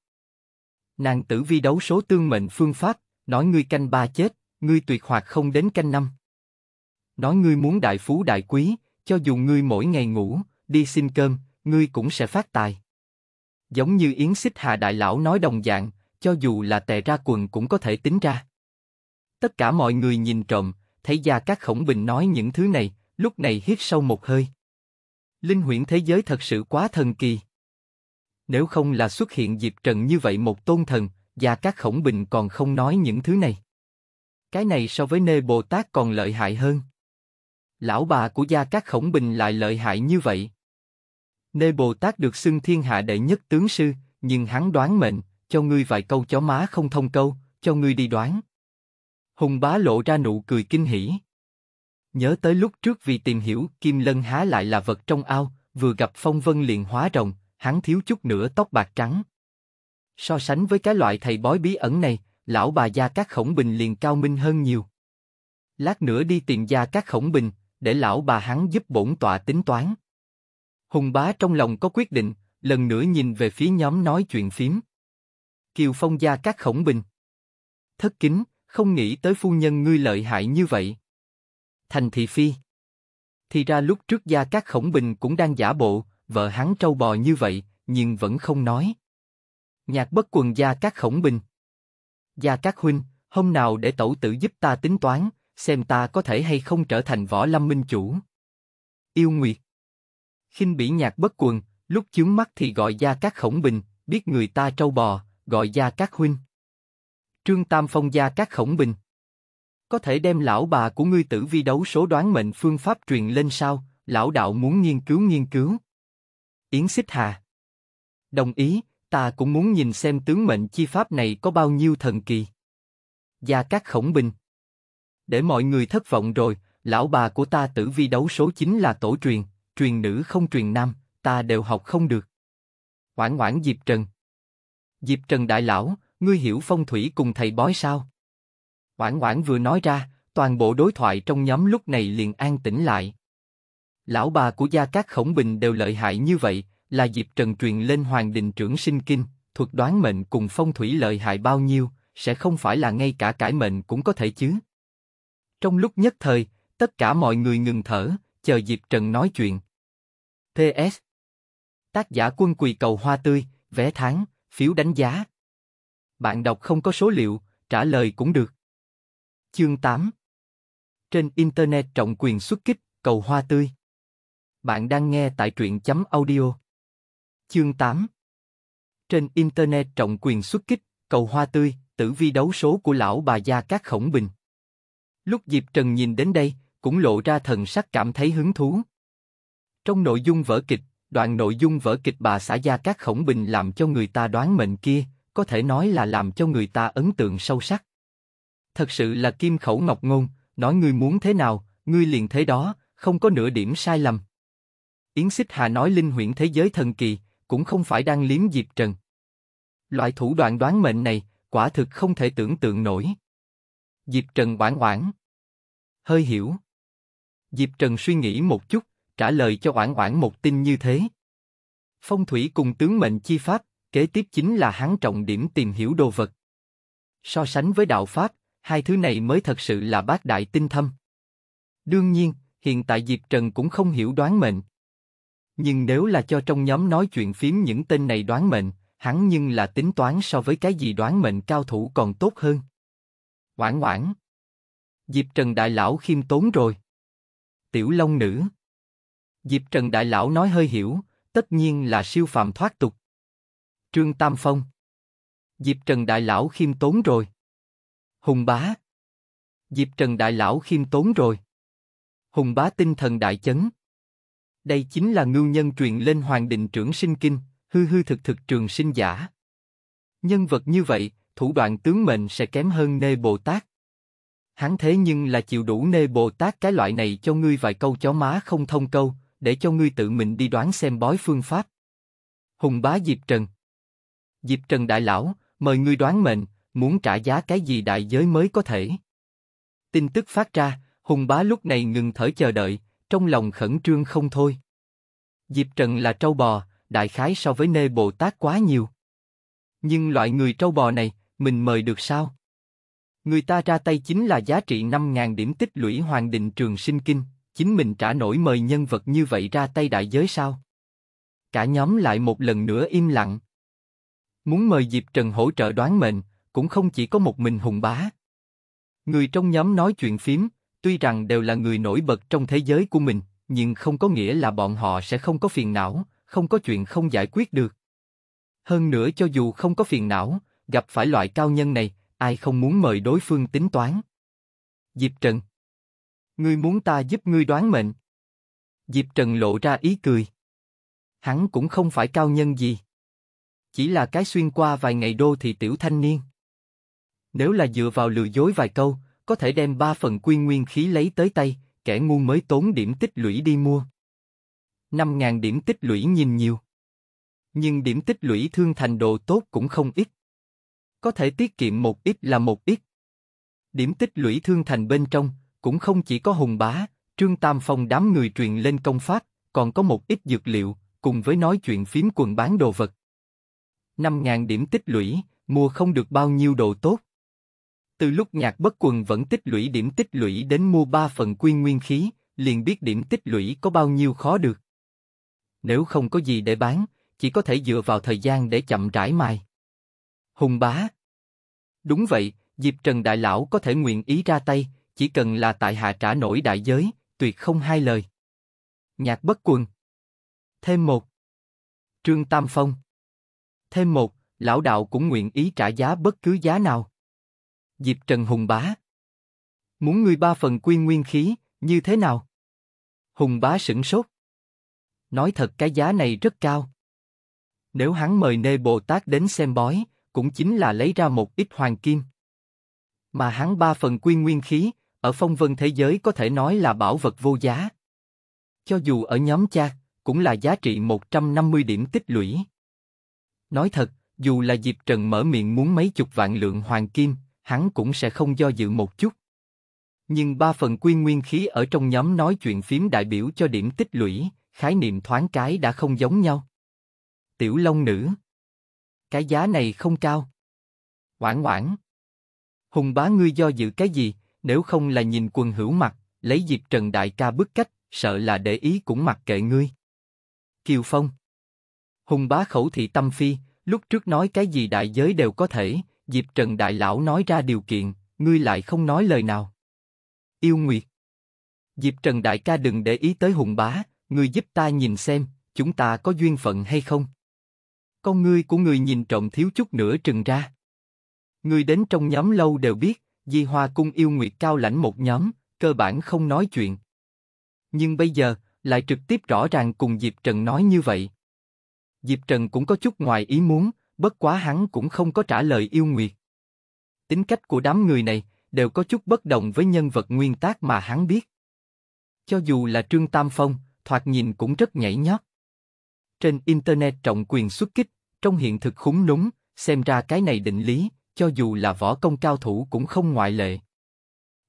Nàng tử vi đấu số tương mệnh phương pháp, nói ngươi canh ba chết, ngươi tuyệt hoạt không đến canh năm. Nói ngươi muốn đại phú đại quý, cho dù ngươi mỗi ngày ngủ, đi xin cơm, ngươi cũng sẽ phát tài. Giống như Yến Xích Hà Đại Lão nói đồng dạng, cho dù là tè ra quần cũng có thể tính ra. Tất cả mọi người nhìn trộm, thấy gia các khổng bình nói những thứ này, lúc này hít sâu một hơi. Linh huyễn thế giới thật sự quá thần kỳ. Nếu không là xuất hiện Diệp Trần như vậy một tôn thần, gia các khổng bình còn không nói những thứ này. Cái này so với nê Bồ Tát còn lợi hại hơn. Lão bà của gia các khổng bình lại lợi hại như vậy. Nê Bồ Tát được xưng thiên hạ đệ nhất tướng sư, nhưng hắn đoán mệnh, cho ngươi vài câu chó má không thông câu, cho ngươi đi đoán. Hùng bá lộ ra nụ cười kinh hỉ. Nhớ tới lúc trước vì tìm hiểu Kim Lân há lại là vật trong ao, vừa gặp phong vân liền hóa rồng, hắn thiếu chút nữa tóc bạc trắng. So sánh với cái loại thầy bói bí ẩn này, lão bà gia các khổng bình liền cao minh hơn nhiều. Lát nữa đi tiền gia các khổng bình, để lão bà hắn giúp bổn tọa tính toán. Hùng bá trong lòng có quyết định, lần nữa nhìn về phía nhóm nói chuyện phím. Kiều Phong gia các khổng bình. Thất kính, không nghĩ tới phu nhân ngươi lợi hại như vậy. Thành thị phi. Thì ra lúc trước gia các khổng bình cũng đang giả bộ, vợ hắn trâu bò như vậy, nhưng vẫn không nói. Nhạc bất quần gia các khổng bình gia các huynh, hôm nào để tẩu tử giúp ta tính toán, xem ta có thể hay không trở thành võ lâm minh chủ. Yêu Nguyệt khinh bỉ nhạc bất quần, lúc chướng mắt thì gọi gia các khổng bình, biết người ta trâu bò, gọi gia các huynh. Trương Tam Phong gia các khổng bình. Có thể đem lão bà của ngươi tử vi đấu số đoán mệnh phương pháp truyền lên sao, lão đạo muốn nghiên cứu nghiên cứu. Yến Xích Hà. Đồng ý, ta cũng muốn nhìn xem tướng mệnh chi pháp này có bao nhiêu thần kỳ. Gia các khổng bình. Để mọi người thất vọng rồi, lão bà của ta tử vi đấu số chính là tổ truyền, truyền nữ không truyền nam, ta đều học không được. Hoảng hoảng Diệp Trần. Diệp Trần đại lão, ngươi hiểu phong thủy cùng thầy bói sao? Hoảng hoảng vừa nói ra, toàn bộ đối thoại trong nhóm lúc này liền an tĩnh lại. Lão bà của gia các khổng bình đều lợi hại như vậy, là dịp Trần truyền lên Hoàng Đình trưởng sinh kinh, thuật đoán mệnh cùng phong thủy lợi hại bao nhiêu, sẽ không phải là ngay cả cải mệnh cũng có thể chứ. Trong lúc nhất thời, tất cả mọi người ngừng thở, chờ dịp Trần nói chuyện. PS Tác giả quân quỳ cầu hoa tươi, vé tháng, phiếu đánh giá. Bạn đọc không có số liệu, trả lời cũng được. Chương 8 Trên Internet trọng quyền xuất kích, cầu hoa tươi. Bạn đang nghe tại truyện chấm audio. Chương 8 Trên Internet trọng quyền xuất kích, cầu hoa tươi, tử vi đấu số của lão bà gia các khổng bình. Lúc Diệp Trần nhìn đến đây, cũng lộ ra thần sắc cảm thấy hứng thú. Trong nội dung vở kịch, đoạn nội dung vở kịch bà xã gia các khổng bình làm cho người ta đoán mệnh kia, có thể nói là làm cho người ta ấn tượng sâu sắc. Thật sự là kim khẩu ngọc ngôn, nói ngươi muốn thế nào, ngươi liền thế đó, không có nửa điểm sai lầm. Yến Xích Hà nói linh huyện thế giới thần kỳ, cũng không phải đang liếm Diệp Trần. Loại thủ đoạn đoán mệnh này, quả thực không thể tưởng tượng nổi. Diệp Trần oản oản. Hơi hiểu. Diệp Trần suy nghĩ một chút, trả lời cho oản oản một tin như thế. Phong thủy cùng tướng mệnh chi pháp, kế tiếp chính là hắn trọng điểm tìm hiểu đồ vật. So sánh với đạo pháp, hai thứ này mới thật sự là bác đại tinh thâm. Đương nhiên, hiện tại Diệp Trần cũng không hiểu đoán mệnh, nhưng nếu là cho trong nhóm nói chuyện phím những tên này đoán mệnh, hắn nhưng là tính toán so với cái gì đoán mệnh cao thủ còn tốt hơn. Oản oản. Diệp Trần Đại Lão khiêm tốn rồi. Tiểu Long Nữ. Diệp Trần Đại Lão nói hơi hiểu, tất nhiên là siêu phàm thoát tục. Trương Tam Phong. Diệp Trần Đại Lão khiêm tốn rồi. Hùng Bá. Diệp Trần Đại Lão khiêm tốn rồi. Hùng Bá tinh thần đại chấn. Đây chính là ngưu nhân truyền lên hoàng đình trưởng sinh kinh, hư hư thực thực trường sinh giả. Nhân vật như vậy, thủ đoạn tướng mệnh sẽ kém hơn nê Bồ Tát. Hắn thế nhưng là chịu đủ nê Bồ Tát cái loại này cho ngươi vài câu chó má không thông câu, để cho ngươi tự mình đi đoán xem bói phương pháp. Hùng bá Diệp Trần Diệp Trần đại lão, mời ngươi đoán mệnh, muốn trả giá cái gì đại giới mới có thể. Tin tức phát ra, Hùng bá lúc này ngừng thở chờ đợi, trong lòng khẩn trương không thôi. Diệp Trần là trâu bò, đại khái so với nê Bồ Tát quá nhiều. Nhưng loại người trâu bò này, mình mời được sao? Người ta ra tay chính là giá trị 5.000 điểm tích lũy Hoàng Định Trường Sinh Kinh, chính mình trả nổi mời nhân vật như vậy ra tay đại giới sao? Cả nhóm lại một lần nữa im lặng. Muốn mời Diệp Trần hỗ trợ đoán mệnh, cũng không chỉ có một mình hùng bá. Người trong nhóm nói chuyện phím, Tuy rằng đều là người nổi bật trong thế giới của mình, nhưng không có nghĩa là bọn họ sẽ không có phiền não, không có chuyện không giải quyết được. Hơn nữa cho dù không có phiền não, gặp phải loại cao nhân này, ai không muốn mời đối phương tính toán. Diệp Trần Ngươi muốn ta giúp ngươi đoán mệnh. Diệp Trần lộ ra ý cười. Hắn cũng không phải cao nhân gì. Chỉ là cái xuyên qua vài ngày đô thị tiểu thanh niên. Nếu là dựa vào lừa dối vài câu, có thể đem ba phần quy nguyên khí lấy tới tay, kẻ ngu mới tốn điểm tích lũy đi mua. năm ngàn điểm tích lũy nhìn nhiều. Nhưng điểm tích lũy thương thành đồ tốt cũng không ít. Có thể tiết kiệm một ít là một ít. Điểm tích lũy thương thành bên trong, cũng không chỉ có hùng bá, trương tam phong đám người truyền lên công pháp, còn có một ít dược liệu, cùng với nói chuyện phím quần bán đồ vật. Năm ngàn điểm tích lũy, mua không được bao nhiêu đồ tốt. Từ lúc nhạc bất quần vẫn tích lũy điểm tích lũy đến mua ba phần quy nguyên khí, liền biết điểm tích lũy có bao nhiêu khó được. Nếu không có gì để bán, chỉ có thể dựa vào thời gian để chậm rãi mài. Hùng bá. Đúng vậy, dịp Trần Đại Lão có thể nguyện ý ra tay, chỉ cần là tại hạ trả nổi đại giới, tuyệt không hai lời. Nhạc bất quần. Thêm một. Trương Tam Phong. Thêm một, lão đạo cũng nguyện ý trả giá bất cứ giá nào. Diệp Trần hùng bá. Muốn ngươi ba phần quy nguyên khí, như thế nào? Hùng bá sửng sốt. Nói thật cái giá này rất cao. Nếu hắn mời Nê Bồ Tát đến xem bói, cũng chính là lấy ra một ít hoàng kim. Mà hắn ba phần quy nguyên khí, ở phong vân thế giới có thể nói là bảo vật vô giá. Cho dù ở nhóm cha, cũng là giá trị 150 điểm tích lũy. Nói thật, dù là Diệp Trần mở miệng muốn mấy chục vạn lượng hoàng kim, hắn cũng sẽ không do dự một chút. Nhưng ba phần quy nguyên khí ở trong nhóm nói chuyện phím đại biểu cho điểm tích lũy, khái niệm thoáng cái đã không giống nhau. Tiểu Long Nữ Cái giá này không cao. Quảng quảng Hùng bá ngươi do dự cái gì, nếu không là nhìn quần hữu mặt, lấy dịp Trần Đại ca bức cách, sợ là để ý cũng mặc kệ ngươi. Kiều Phong Hùng bá khẩu thị tâm phi, lúc trước nói cái gì đại giới đều có thể, Diệp Trần Đại Lão nói ra điều kiện, ngươi lại không nói lời nào. Yêu Nguyệt Diệp Trần Đại ca đừng để ý tới hùng bá, ngươi giúp ta nhìn xem, chúng ta có duyên phận hay không. Con ngươi của ngươi nhìn trộm thiếu chút nữa trừng ra. Ngươi đến trong nhóm lâu đều biết, Di Hoa Cung yêu Nguyệt Cao lãnh một nhóm, cơ bản không nói chuyện. Nhưng bây giờ, lại trực tiếp rõ ràng cùng Diệp Trần nói như vậy. Diệp Trần cũng có chút ngoài ý muốn, bất quá hắn cũng không có trả lời yêu nguyệt. Tính cách của đám người này đều có chút bất đồng với nhân vật nguyên tác mà hắn biết. Cho dù là Trương Tam Phong, thoạt nhìn cũng rất nhảy nhót. Trên Internet trọng quyền xuất kích, trong hiện thực khúng núng, xem ra cái này định lý, cho dù là võ công cao thủ cũng không ngoại lệ.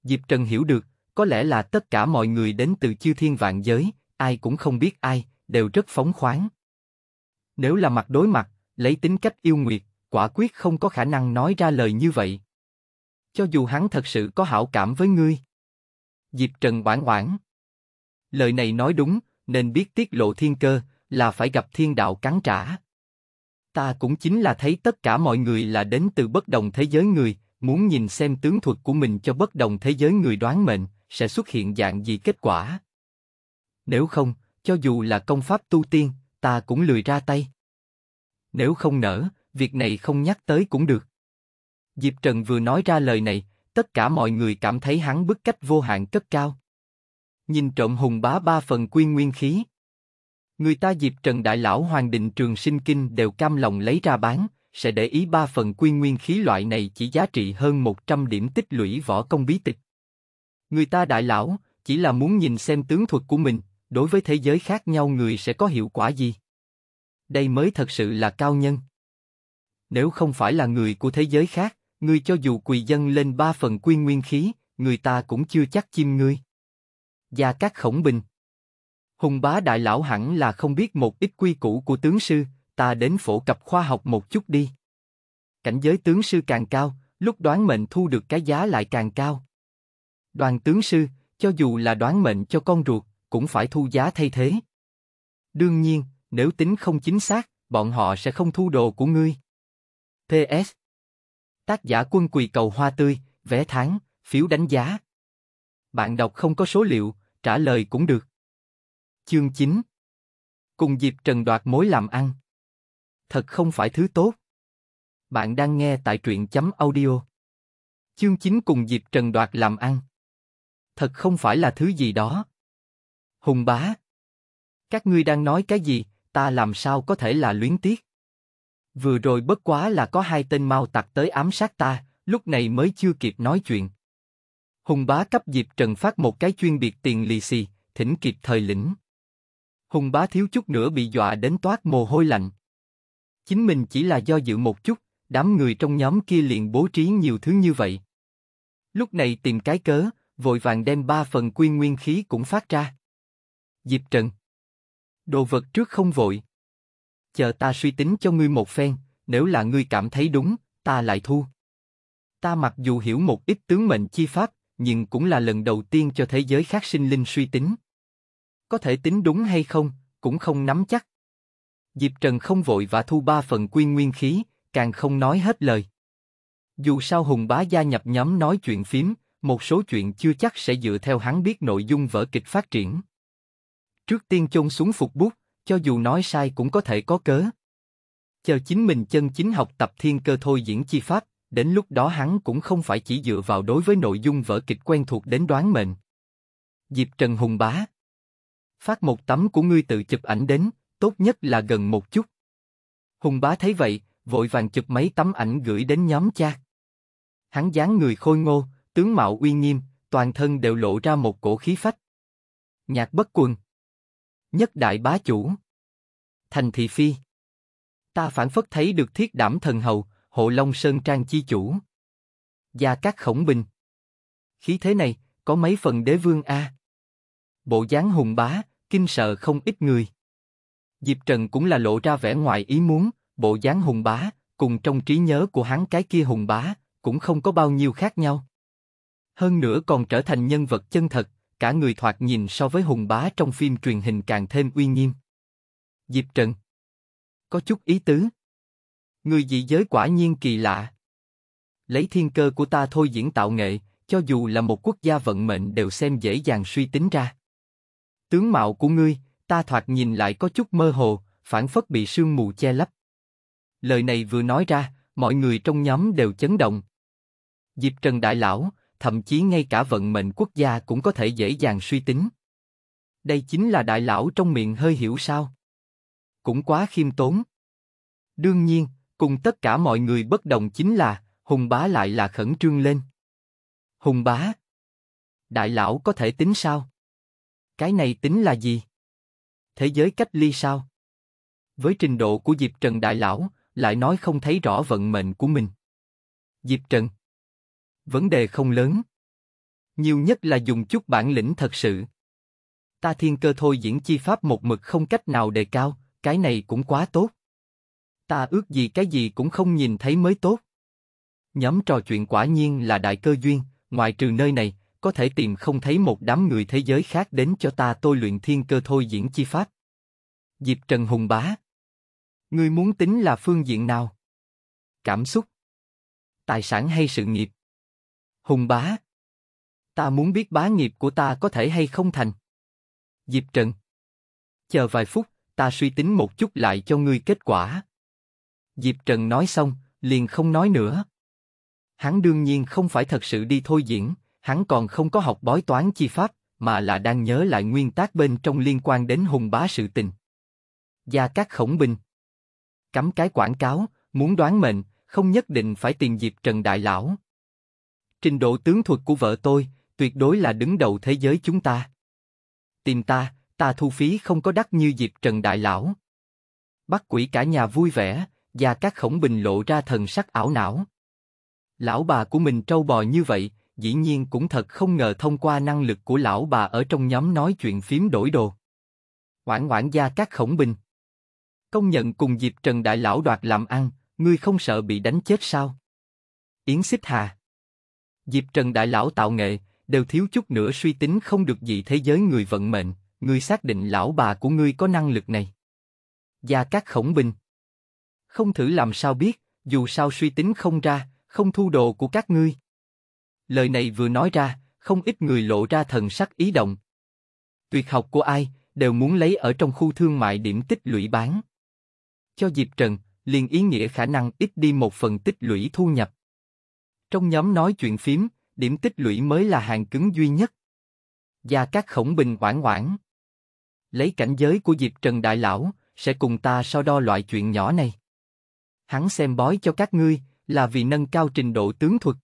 Diệp Trần hiểu được, có lẽ là tất cả mọi người đến từ chư thiên vạn giới, ai cũng không biết ai, đều rất phóng khoáng. Nếu là mặt đối mặt, lấy tính cách yêu nguyệt, quả quyết không có khả năng nói ra lời như vậy. Cho dù hắn thật sự có hảo cảm với ngươi. Diệp Trần oản oản. Lời này nói đúng, nên biết tiết lộ thiên cơ, là phải gặp thiên đạo cắn trả. Ta cũng chính là thấy tất cả mọi người là đến từ bất đồng thế giới người, muốn nhìn xem tướng thuật của mình cho bất đồng thế giới người đoán mệnh, sẽ xuất hiện dạng gì kết quả. Nếu không, cho dù là công pháp tu tiên, ta cũng lười ra tay nếu không nở, việc này không nhắc tới cũng được. Diệp Trần vừa nói ra lời này, tất cả mọi người cảm thấy hắn bức cách vô hạn cất cao. Nhìn trộm hùng bá ba phần quy nguyên khí. Người ta Diệp Trần Đại Lão Hoàng Định Trường Sinh Kinh đều cam lòng lấy ra bán, sẽ để ý ba phần quy nguyên khí loại này chỉ giá trị hơn 100 điểm tích lũy võ công bí tịch. Người ta đại lão, chỉ là muốn nhìn xem tướng thuật của mình, đối với thế giới khác nhau người sẽ có hiệu quả gì đây mới thật sự là cao nhân. Nếu không phải là người của thế giới khác, ngươi cho dù quỳ dân lên ba phần quy nguyên khí, người ta cũng chưa chắc chim ngươi. Gia các khổng bình. Hùng bá đại lão hẳn là không biết một ít quy củ của tướng sư, ta đến phổ cập khoa học một chút đi. Cảnh giới tướng sư càng cao, lúc đoán mệnh thu được cái giá lại càng cao. Đoàn tướng sư, cho dù là đoán mệnh cho con ruột, cũng phải thu giá thay thế. Đương nhiên, nếu tính không chính xác, bọn họ sẽ không thu đồ của ngươi. PS Tác giả quân quỳ cầu hoa tươi, vé tháng, phiếu đánh giá. Bạn đọc không có số liệu, trả lời cũng được. Chương 9 Cùng dịp trần đoạt mối làm ăn. Thật không phải thứ tốt. Bạn đang nghe tại truyện chấm audio. Chương 9 cùng dịp trần đoạt làm ăn. Thật không phải là thứ gì đó. Hùng bá. Các ngươi đang nói cái gì, ta làm sao có thể là luyến tiếc. Vừa rồi bất quá là có hai tên mau tặc tới ám sát ta, lúc này mới chưa kịp nói chuyện. Hùng bá cấp Diệp Trần phát một cái chuyên biệt tiền lì xì, thỉnh kịp thời lĩnh. Hùng bá thiếu chút nữa bị dọa đến toát mồ hôi lạnh. Chính mình chỉ là do dự một chút, đám người trong nhóm kia liền bố trí nhiều thứ như vậy. Lúc này tìm cái cớ, vội vàng đem ba phần quy nguyên khí cũng phát ra. Diệp Trần Đồ vật trước không vội. Chờ ta suy tính cho ngươi một phen, nếu là ngươi cảm thấy đúng, ta lại thu. Ta mặc dù hiểu một ít tướng mệnh chi pháp, nhưng cũng là lần đầu tiên cho thế giới khác sinh linh suy tính. Có thể tính đúng hay không, cũng không nắm chắc. Diệp Trần không vội và thu ba phần quy nguyên khí, càng không nói hết lời. Dù sao Hùng Bá gia nhập nhóm nói chuyện phím, một số chuyện chưa chắc sẽ dựa theo hắn biết nội dung vở kịch phát triển. Trước tiên chôn xuống phục bút, cho dù nói sai cũng có thể có cớ. Chờ chính mình chân chính học tập thiên cơ thôi diễn chi pháp, đến lúc đó hắn cũng không phải chỉ dựa vào đối với nội dung vở kịch quen thuộc đến đoán mệnh. Diệp Trần Hùng Bá Phát một tấm của ngươi tự chụp ảnh đến, tốt nhất là gần một chút. Hùng Bá thấy vậy, vội vàng chụp mấy tấm ảnh gửi đến nhóm cha. Hắn dáng người khôi ngô, tướng mạo uy nghiêm, toàn thân đều lộ ra một cổ khí phách. Nhạc bất quần nhất đại bá chủ. Thành thị phi. Ta phản phất thấy được thiết đảm thần hầu, hộ long sơn trang chi chủ. Gia các khổng bình. Khí thế này, có mấy phần đế vương a Bộ dáng hùng bá, kinh sợ không ít người. Diệp Trần cũng là lộ ra vẻ ngoài ý muốn, bộ dáng hùng bá, cùng trong trí nhớ của hắn cái kia hùng bá, cũng không có bao nhiêu khác nhau. Hơn nữa còn trở thành nhân vật chân thật, cả người thoạt nhìn so với hùng bá trong phim truyền hình càng thêm uy nghiêm. Diệp Trần Có chút ý tứ. Người dị giới quả nhiên kỳ lạ. Lấy thiên cơ của ta thôi diễn tạo nghệ, cho dù là một quốc gia vận mệnh đều xem dễ dàng suy tính ra. Tướng mạo của ngươi, ta thoạt nhìn lại có chút mơ hồ, phản phất bị sương mù che lấp. Lời này vừa nói ra, mọi người trong nhóm đều chấn động. Diệp Trần Đại Lão, thậm chí ngay cả vận mệnh quốc gia cũng có thể dễ dàng suy tính. Đây chính là đại lão trong miệng hơi hiểu sao. Cũng quá khiêm tốn. Đương nhiên, cùng tất cả mọi người bất đồng chính là, Hùng Bá lại là khẩn trương lên. Hùng Bá. Đại lão có thể tính sao? Cái này tính là gì? Thế giới cách ly sao? Với trình độ của Diệp Trần đại lão, lại nói không thấy rõ vận mệnh của mình. Diệp Trần vấn đề không lớn. Nhiều nhất là dùng chút bản lĩnh thật sự. Ta thiên cơ thôi diễn chi pháp một mực không cách nào đề cao, cái này cũng quá tốt. Ta ước gì cái gì cũng không nhìn thấy mới tốt. Nhóm trò chuyện quả nhiên là đại cơ duyên, ngoại trừ nơi này, có thể tìm không thấy một đám người thế giới khác đến cho ta tôi luyện thiên cơ thôi diễn chi pháp. Diệp Trần Hùng Bá Ngươi muốn tính là phương diện nào? Cảm xúc Tài sản hay sự nghiệp? Hùng bá. Ta muốn biết bá nghiệp của ta có thể hay không thành. Diệp Trần. Chờ vài phút, ta suy tính một chút lại cho ngươi kết quả. Diệp Trần nói xong, liền không nói nữa. Hắn đương nhiên không phải thật sự đi thôi diễn, hắn còn không có học bói toán chi pháp, mà là đang nhớ lại nguyên tắc bên trong liên quan đến hùng bá sự tình. Gia các khổng bình. Cắm cái quảng cáo, muốn đoán mệnh, không nhất định phải tìm Diệp Trần Đại Lão, Trình độ tướng thuật của vợ tôi, tuyệt đối là đứng đầu thế giới chúng ta. Tìm ta, ta thu phí không có đắt như Diệp Trần Đại Lão. Bắt quỷ cả nhà vui vẻ, và các khổng bình lộ ra thần sắc ảo não. Lão bà của mình trâu bò như vậy, dĩ nhiên cũng thật không ngờ thông qua năng lực của lão bà ở trong nhóm nói chuyện phím đổi đồ. Hoảng hoảng gia các khổng bình. Công nhận cùng Diệp Trần Đại Lão đoạt làm ăn, ngươi không sợ bị đánh chết sao? Yến Xích Hà Diệp Trần đại lão tạo nghệ, đều thiếu chút nữa suy tính không được gì thế giới người vận mệnh, người xác định lão bà của ngươi có năng lực này. Gia các khổng bình. Không thử làm sao biết, dù sao suy tính không ra, không thu đồ của các ngươi. Lời này vừa nói ra, không ít người lộ ra thần sắc ý động. Tuyệt học của ai, đều muốn lấy ở trong khu thương mại điểm tích lũy bán. Cho Diệp Trần, liền ý nghĩa khả năng ít đi một phần tích lũy thu nhập. Trong nhóm nói chuyện phím, điểm tích lũy mới là hàng cứng duy nhất. Gia các khổng bình oản oản. Lấy cảnh giới của Diệp Trần Đại Lão, sẽ cùng ta so đo loại chuyện nhỏ này. Hắn xem bói cho các ngươi, là vì nâng cao trình độ tướng thuật.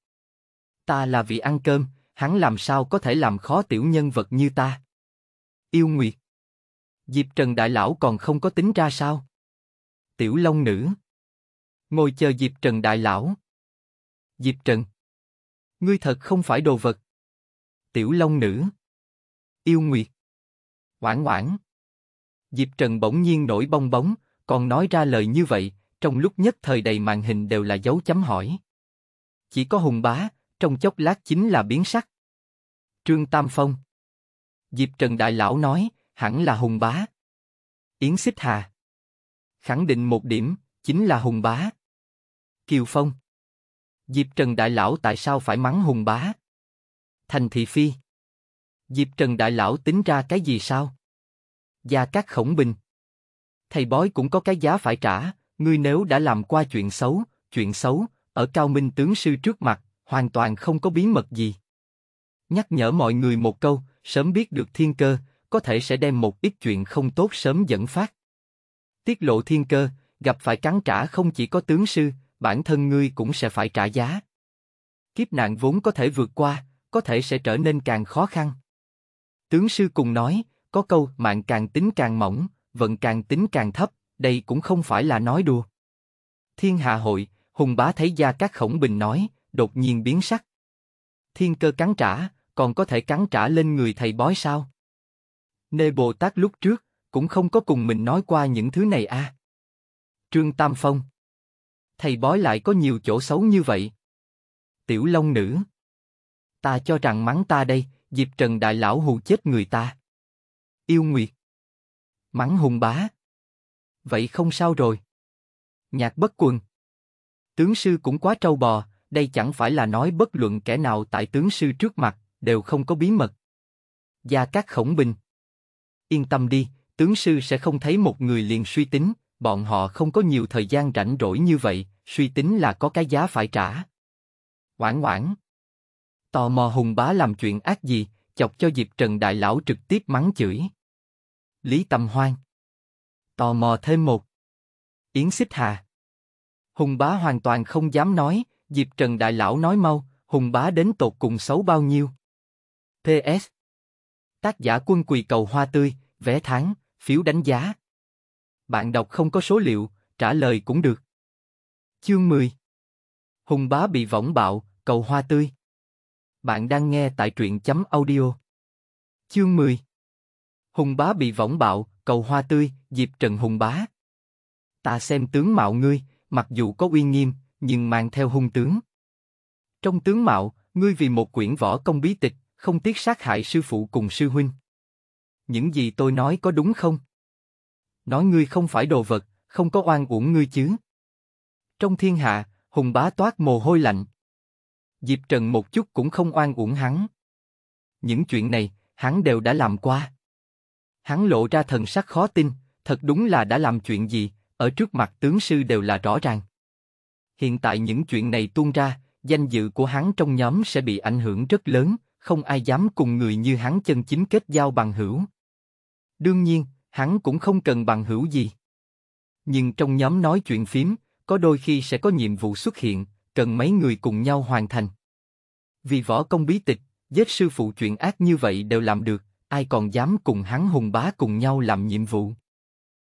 Ta là vì ăn cơm, hắn làm sao có thể làm khó tiểu nhân vật như ta. Yêu Nguyệt. Diệp Trần Đại Lão còn không có tính ra sao? Tiểu Long Nữ. Ngồi chờ Diệp Trần Đại Lão. Diệp Trần. Ngươi thật không phải đồ vật. Tiểu Long Nữ. Yêu Nguyệt. Quảng Quảng. Diệp Trần bỗng nhiên nổi bong bóng, còn nói ra lời như vậy, trong lúc nhất thời đầy màn hình đều là dấu chấm hỏi. Chỉ có Hùng Bá, trong chốc lát chính là biến sắc. Trương Tam Phong. Diệp Trần Đại Lão nói, hẳn là Hùng Bá. Yến Xích Hà. Khẳng định một điểm, chính là Hùng Bá. Kiều Phong. Diệp Trần Đại Lão tại sao phải mắng hùng bá? Thành Thị Phi Diệp Trần Đại Lão tính ra cái gì sao? Gia Cát khổng bình Thầy bói cũng có cái giá phải trả, ngươi nếu đã làm qua chuyện xấu, chuyện xấu, ở cao minh tướng sư trước mặt, hoàn toàn không có bí mật gì. Nhắc nhở mọi người một câu, sớm biết được thiên cơ, có thể sẽ đem một ít chuyện không tốt sớm dẫn phát. Tiết lộ thiên cơ, gặp phải cắn trả không chỉ có tướng sư, bản thân ngươi cũng sẽ phải trả giá. Kiếp nạn vốn có thể vượt qua, có thể sẽ trở nên càng khó khăn. Tướng sư cùng nói, có câu mạng càng tính càng mỏng, vận càng tính càng thấp, đây cũng không phải là nói đùa. Thiên hạ hội, Hùng bá thấy gia các khổng bình nói, đột nhiên biến sắc. Thiên cơ cắn trả, còn có thể cắn trả lên người thầy bói sao? Nê Bồ Tát lúc trước, cũng không có cùng mình nói qua những thứ này a. À. Trương Tam Phong thầy bói lại có nhiều chỗ xấu như vậy. Tiểu Long Nữ Ta cho rằng mắng ta đây, dịp Trần Đại Lão hù chết người ta. Yêu Nguyệt Mắng hùng bá Vậy không sao rồi. Nhạc bất quần Tướng sư cũng quá trâu bò, đây chẳng phải là nói bất luận kẻ nào tại tướng sư trước mặt, đều không có bí mật. Gia Cát Khổng Bình Yên tâm đi, tướng sư sẽ không thấy một người liền suy tính, bọn họ không có nhiều thời gian rảnh rỗi như vậy, suy tính là có cái giá phải trả. Quảng Quảng Tò mò Hùng Bá làm chuyện ác gì, chọc cho Diệp Trần Đại Lão trực tiếp mắng chửi. Lý Tâm Hoan Tò mò thêm một Yến Xích Hà Hùng Bá hoàn toàn không dám nói, Diệp Trần Đại Lão nói mau, Hùng Bá đến tột cùng xấu bao nhiêu. S, Tác giả quân quỳ cầu hoa tươi, vé tháng, phiếu đánh giá. Bạn đọc không có số liệu, trả lời cũng được. Chương 10 Hùng bá bị võng bạo, cầu hoa tươi. Bạn đang nghe tại truyện chấm audio. Chương 10 Hùng bá bị võng bạo, cầu hoa tươi, Dịp Trần Hùng bá. Ta xem tướng mạo ngươi, mặc dù có uy nghiêm, nhưng mang theo hung tướng. Trong tướng mạo, ngươi vì một quyển võ công bí tịch, không tiếc sát hại sư phụ cùng sư huynh. Những gì tôi nói có đúng không? nói ngươi không phải đồ vật, không có oan uổng ngươi chứ. Trong thiên hạ, Hùng bá toát mồ hôi lạnh. Diệp Trần một chút cũng không oan uổng hắn. Những chuyện này, hắn đều đã làm qua. Hắn lộ ra thần sắc khó tin, thật đúng là đã làm chuyện gì, ở trước mặt tướng sư đều là rõ ràng. Hiện tại những chuyện này tuôn ra, danh dự của hắn trong nhóm sẽ bị ảnh hưởng rất lớn, không ai dám cùng người như hắn chân chính kết giao bằng hữu. Đương nhiên, hắn cũng không cần bằng hữu gì. Nhưng trong nhóm nói chuyện phím, có đôi khi sẽ có nhiệm vụ xuất hiện, cần mấy người cùng nhau hoàn thành. Vì võ công bí tịch, giết sư phụ chuyện ác như vậy đều làm được, ai còn dám cùng hắn hùng bá cùng nhau làm nhiệm vụ?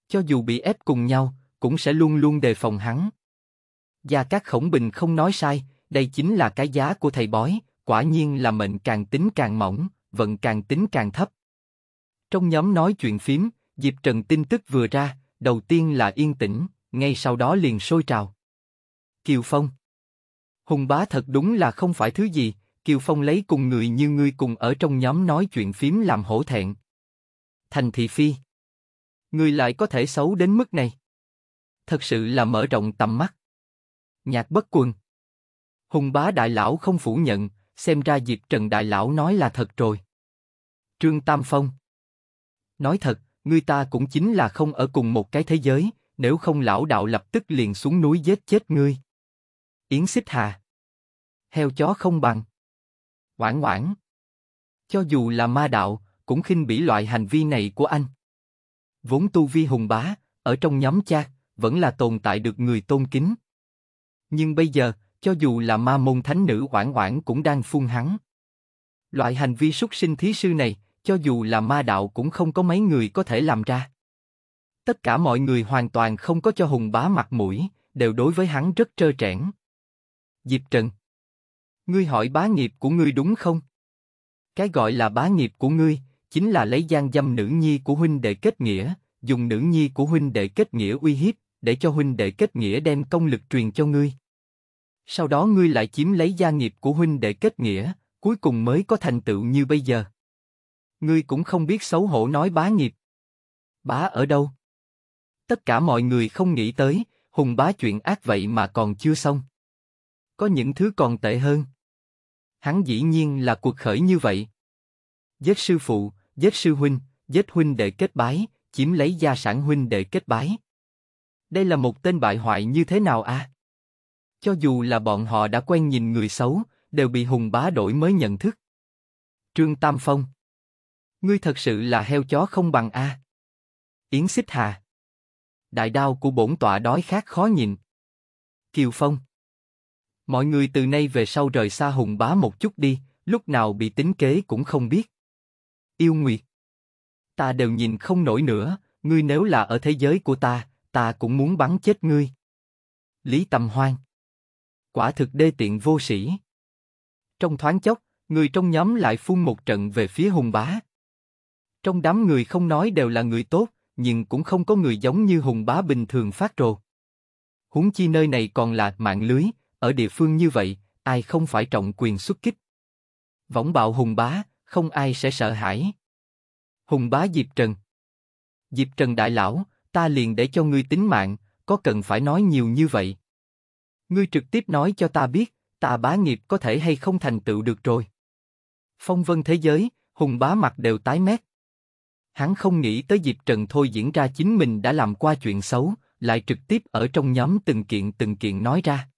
Cho dù bị ép cùng nhau, cũng sẽ luôn luôn đề phòng hắn. Gia các khổng bình không nói sai, đây chính là cái giá của thầy bói, quả nhiên là mệnh càng tính càng mỏng, vận càng tính càng thấp. Trong nhóm nói chuyện phím, Diệp Trần tin tức vừa ra, đầu tiên là yên tĩnh, ngay sau đó liền sôi trào. Kiều Phong Hùng bá thật đúng là không phải thứ gì, Kiều Phong lấy cùng người như ngươi cùng ở trong nhóm nói chuyện phím làm hổ thẹn. Thành thị phi người lại có thể xấu đến mức này. Thật sự là mở rộng tầm mắt. Nhạc bất quần Hùng bá đại lão không phủ nhận, xem ra Diệp Trần đại lão nói là thật rồi. Trương Tam Phong Nói thật, ngươi ta cũng chính là không ở cùng một cái thế giới, nếu không lão đạo lập tức liền xuống núi giết chết ngươi. Yến xích hà. Heo chó không bằng. Quảng quảng. Cho dù là ma đạo, cũng khinh bỉ loại hành vi này của anh. Vốn tu vi hùng bá, ở trong nhóm cha, vẫn là tồn tại được người tôn kính. Nhưng bây giờ, cho dù là ma môn thánh nữ quảng quảng cũng đang phun hắn. Loại hành vi xuất sinh thí sư này, cho dù là ma đạo cũng không có mấy người có thể làm ra. Tất cả mọi người hoàn toàn không có cho Hùng Bá mặt mũi, đều đối với hắn rất trơ trẽn. Diệp Trần Ngươi hỏi bá nghiệp của ngươi đúng không? Cái gọi là bá nghiệp của ngươi, chính là lấy gian dâm nữ nhi của huynh đệ kết nghĩa, dùng nữ nhi của huynh đệ kết nghĩa uy hiếp, để cho huynh đệ kết nghĩa đem công lực truyền cho ngươi. Sau đó ngươi lại chiếm lấy gia nghiệp của huynh đệ kết nghĩa, cuối cùng mới có thành tựu như bây giờ. Ngươi cũng không biết xấu hổ nói bá nghiệp. Bá ở đâu? Tất cả mọi người không nghĩ tới, hùng bá chuyện ác vậy mà còn chưa xong. Có những thứ còn tệ hơn. Hắn dĩ nhiên là cuộc khởi như vậy. Giết sư phụ, giết sư huynh, giết huynh đệ kết bái, chiếm lấy gia sản huynh đệ kết bái. Đây là một tên bại hoại như thế nào a? À? Cho dù là bọn họ đã quen nhìn người xấu, đều bị hùng bá đổi mới nhận thức. Trương Tam Phong Ngươi thật sự là heo chó không bằng a. Yến xích hà. Đại đao của bổn tọa đói khát khó nhịn. Kiều Phong. Mọi người từ nay về sau rời xa hùng bá một chút đi, lúc nào bị tính kế cũng không biết. Yêu Nguyệt. Ta đều nhìn không nổi nữa, ngươi nếu là ở thế giới của ta, ta cũng muốn bắn chết ngươi. Lý Tầm Hoan. Quả thực đê tiện vô sĩ. Trong thoáng chốc, người trong nhóm lại phun một trận về phía hùng bá. Trong đám người không nói đều là người tốt, nhưng cũng không có người giống như hùng bá bình thường phát rồ. Huống chi nơi này còn là mạng lưới, ở địa phương như vậy, ai không phải trọng quyền xuất kích. Võng bạo hùng bá, không ai sẽ sợ hãi. Hùng bá Diệp Trần Diệp Trần đại lão, ta liền để cho ngươi tính mạng, có cần phải nói nhiều như vậy? Ngươi trực tiếp nói cho ta biết, ta bá nghiệp có thể hay không thành tựu được rồi. Phong vân thế giới, hùng bá mặt đều tái mét. Hắn không nghĩ tới dịp Trần thôi diễn ra chính mình đã làm qua chuyện xấu, lại trực tiếp ở trong nhóm từng kiện từng kiện nói ra.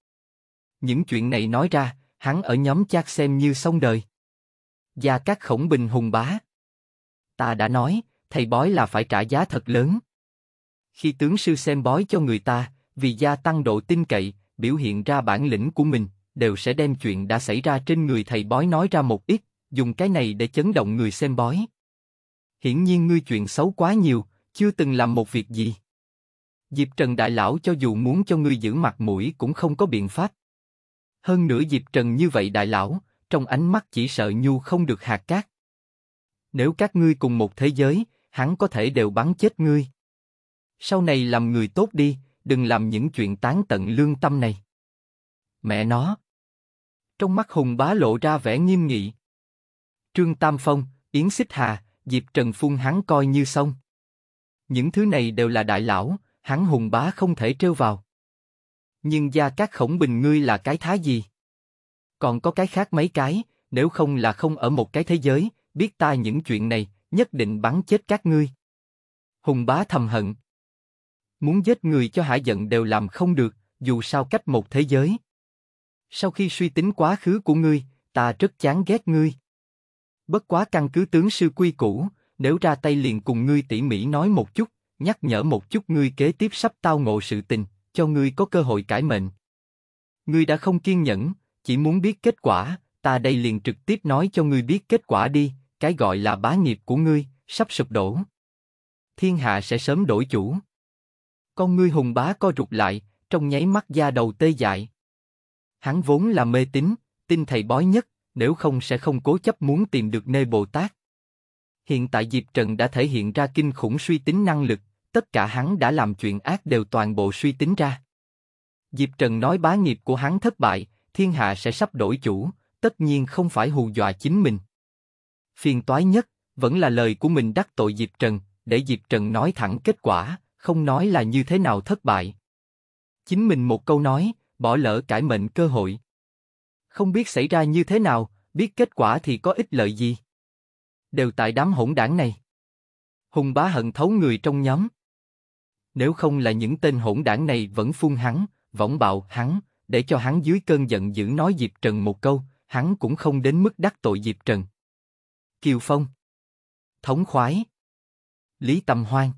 Những chuyện này nói ra, hắn ở nhóm chat xem như xong đời. Gia các khổng bình hùng bá. Ta đã nói, thầy bói là phải trả giá thật lớn. Khi tướng sư xem bói cho người ta, vì gia tăng độ tin cậy, biểu hiện ra bản lĩnh của mình, đều sẽ đem chuyện đã xảy ra trên người thầy bói nói ra một ít, dùng cái này để chấn động người xem bói hiển nhiên ngươi chuyện xấu quá nhiều, chưa từng làm một việc gì. Diệp Trần đại lão cho dù muốn cho ngươi giữ mặt mũi cũng không có biện pháp. Hơn nữa Diệp Trần như vậy đại lão, trong ánh mắt chỉ sợ nhu không được hạt cát. Nếu các ngươi cùng một thế giới, hắn có thể đều bắn chết ngươi. Sau này làm người tốt đi, đừng làm những chuyện tán tận lương tâm này. Mẹ nó. Trong mắt Hùng Bá lộ ra vẻ nghiêm nghị. Trương Tam Phong, Yến Xích Hà, dịp Trần phun hắn coi như xong. Những thứ này đều là đại lão, hắn hùng bá không thể trêu vào. Nhưng gia các khổng bình ngươi là cái thá gì? Còn có cái khác mấy cái, nếu không là không ở một cái thế giới, biết ta những chuyện này, nhất định bắn chết các ngươi. Hùng bá thầm hận. Muốn giết người cho hải giận đều làm không được, dù sao cách một thế giới. Sau khi suy tính quá khứ của ngươi, ta rất chán ghét ngươi. Bất quá căn cứ tướng sư quy cũ, nếu ra tay liền cùng ngươi tỉ mỉ nói một chút, nhắc nhở một chút ngươi kế tiếp sắp tao ngộ sự tình, cho ngươi có cơ hội cải mệnh. Ngươi đã không kiên nhẫn, chỉ muốn biết kết quả, ta đây liền trực tiếp nói cho ngươi biết kết quả đi, cái gọi là bá nghiệp của ngươi, sắp sụp đổ. Thiên hạ sẽ sớm đổi chủ. Con ngươi hùng bá co rụt lại, trong nháy mắt da đầu tê dại. Hắn vốn là mê tín, tin thầy bói nhất, nếu không sẽ không cố chấp muốn tìm được nơi Bồ Tát. Hiện tại Diệp Trần đã thể hiện ra kinh khủng suy tính năng lực, tất cả hắn đã làm chuyện ác đều toàn bộ suy tính ra. Diệp Trần nói bá nghiệp của hắn thất bại, thiên hạ sẽ sắp đổi chủ, tất nhiên không phải hù dọa chính mình. Phiền toái nhất, vẫn là lời của mình đắc tội Diệp Trần, để Diệp Trần nói thẳng kết quả, không nói là như thế nào thất bại. Chính mình một câu nói, bỏ lỡ cải mệnh cơ hội không biết xảy ra như thế nào, biết kết quả thì có ích lợi gì. Đều tại đám hỗn đảng này. Hùng bá hận thấu người trong nhóm. Nếu không là những tên hỗn đảng này vẫn phun hắn, võng bạo hắn, để cho hắn dưới cơn giận dữ nói Diệp Trần một câu, hắn cũng không đến mức đắc tội Diệp Trần. Kiều Phong Thống khoái Lý tâm Hoan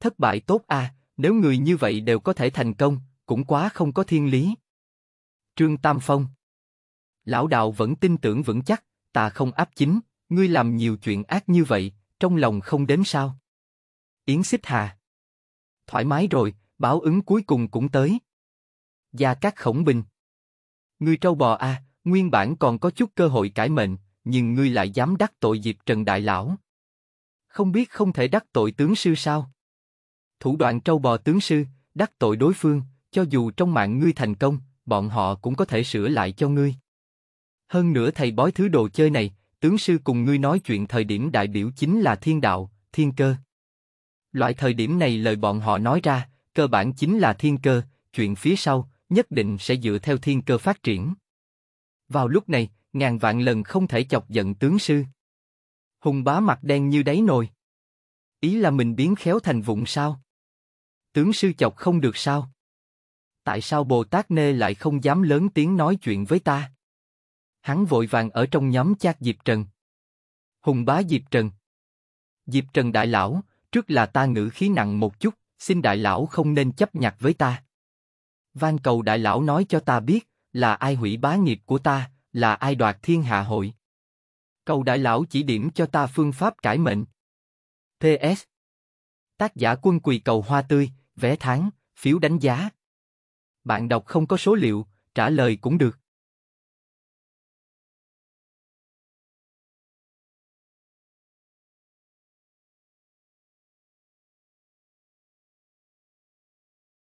Thất bại tốt à, nếu người như vậy đều có thể thành công, cũng quá không có thiên lý. Trương Tam Phong Lão đạo vẫn tin tưởng vững chắc, ta không áp chính, ngươi làm nhiều chuyện ác như vậy, trong lòng không đến sao. Yến xích hà. Thoải mái rồi, báo ứng cuối cùng cũng tới. Gia các khổng bình. Ngươi trâu bò a, à, nguyên bản còn có chút cơ hội cải mệnh, nhưng ngươi lại dám đắc tội dịp Trần Đại Lão. Không biết không thể đắc tội tướng sư sao? Thủ đoạn trâu bò tướng sư, đắc tội đối phương, cho dù trong mạng ngươi thành công, bọn họ cũng có thể sửa lại cho ngươi. Hơn nữa thầy bói thứ đồ chơi này, tướng sư cùng ngươi nói chuyện thời điểm đại biểu chính là thiên đạo, thiên cơ. Loại thời điểm này lời bọn họ nói ra, cơ bản chính là thiên cơ, chuyện phía sau, nhất định sẽ dựa theo thiên cơ phát triển. Vào lúc này, ngàn vạn lần không thể chọc giận tướng sư. Hùng bá mặt đen như đáy nồi. Ý là mình biến khéo thành vụng sao? Tướng sư chọc không được sao? Tại sao Bồ Tát Nê lại không dám lớn tiếng nói chuyện với ta? Hắn vội vàng ở trong nhóm chat Diệp Trần. Hùng bá Diệp Trần. Diệp Trần đại lão, trước là ta ngữ khí nặng một chút, xin đại lão không nên chấp nhặt với ta. Van cầu đại lão nói cho ta biết, là ai hủy bá nghiệp của ta, là ai đoạt thiên hạ hội. Cầu đại lão chỉ điểm cho ta phương pháp cải mệnh. PS. Tác giả quân quỳ cầu hoa tươi, vé tháng, phiếu đánh giá. Bạn đọc không có số liệu, trả lời cũng được.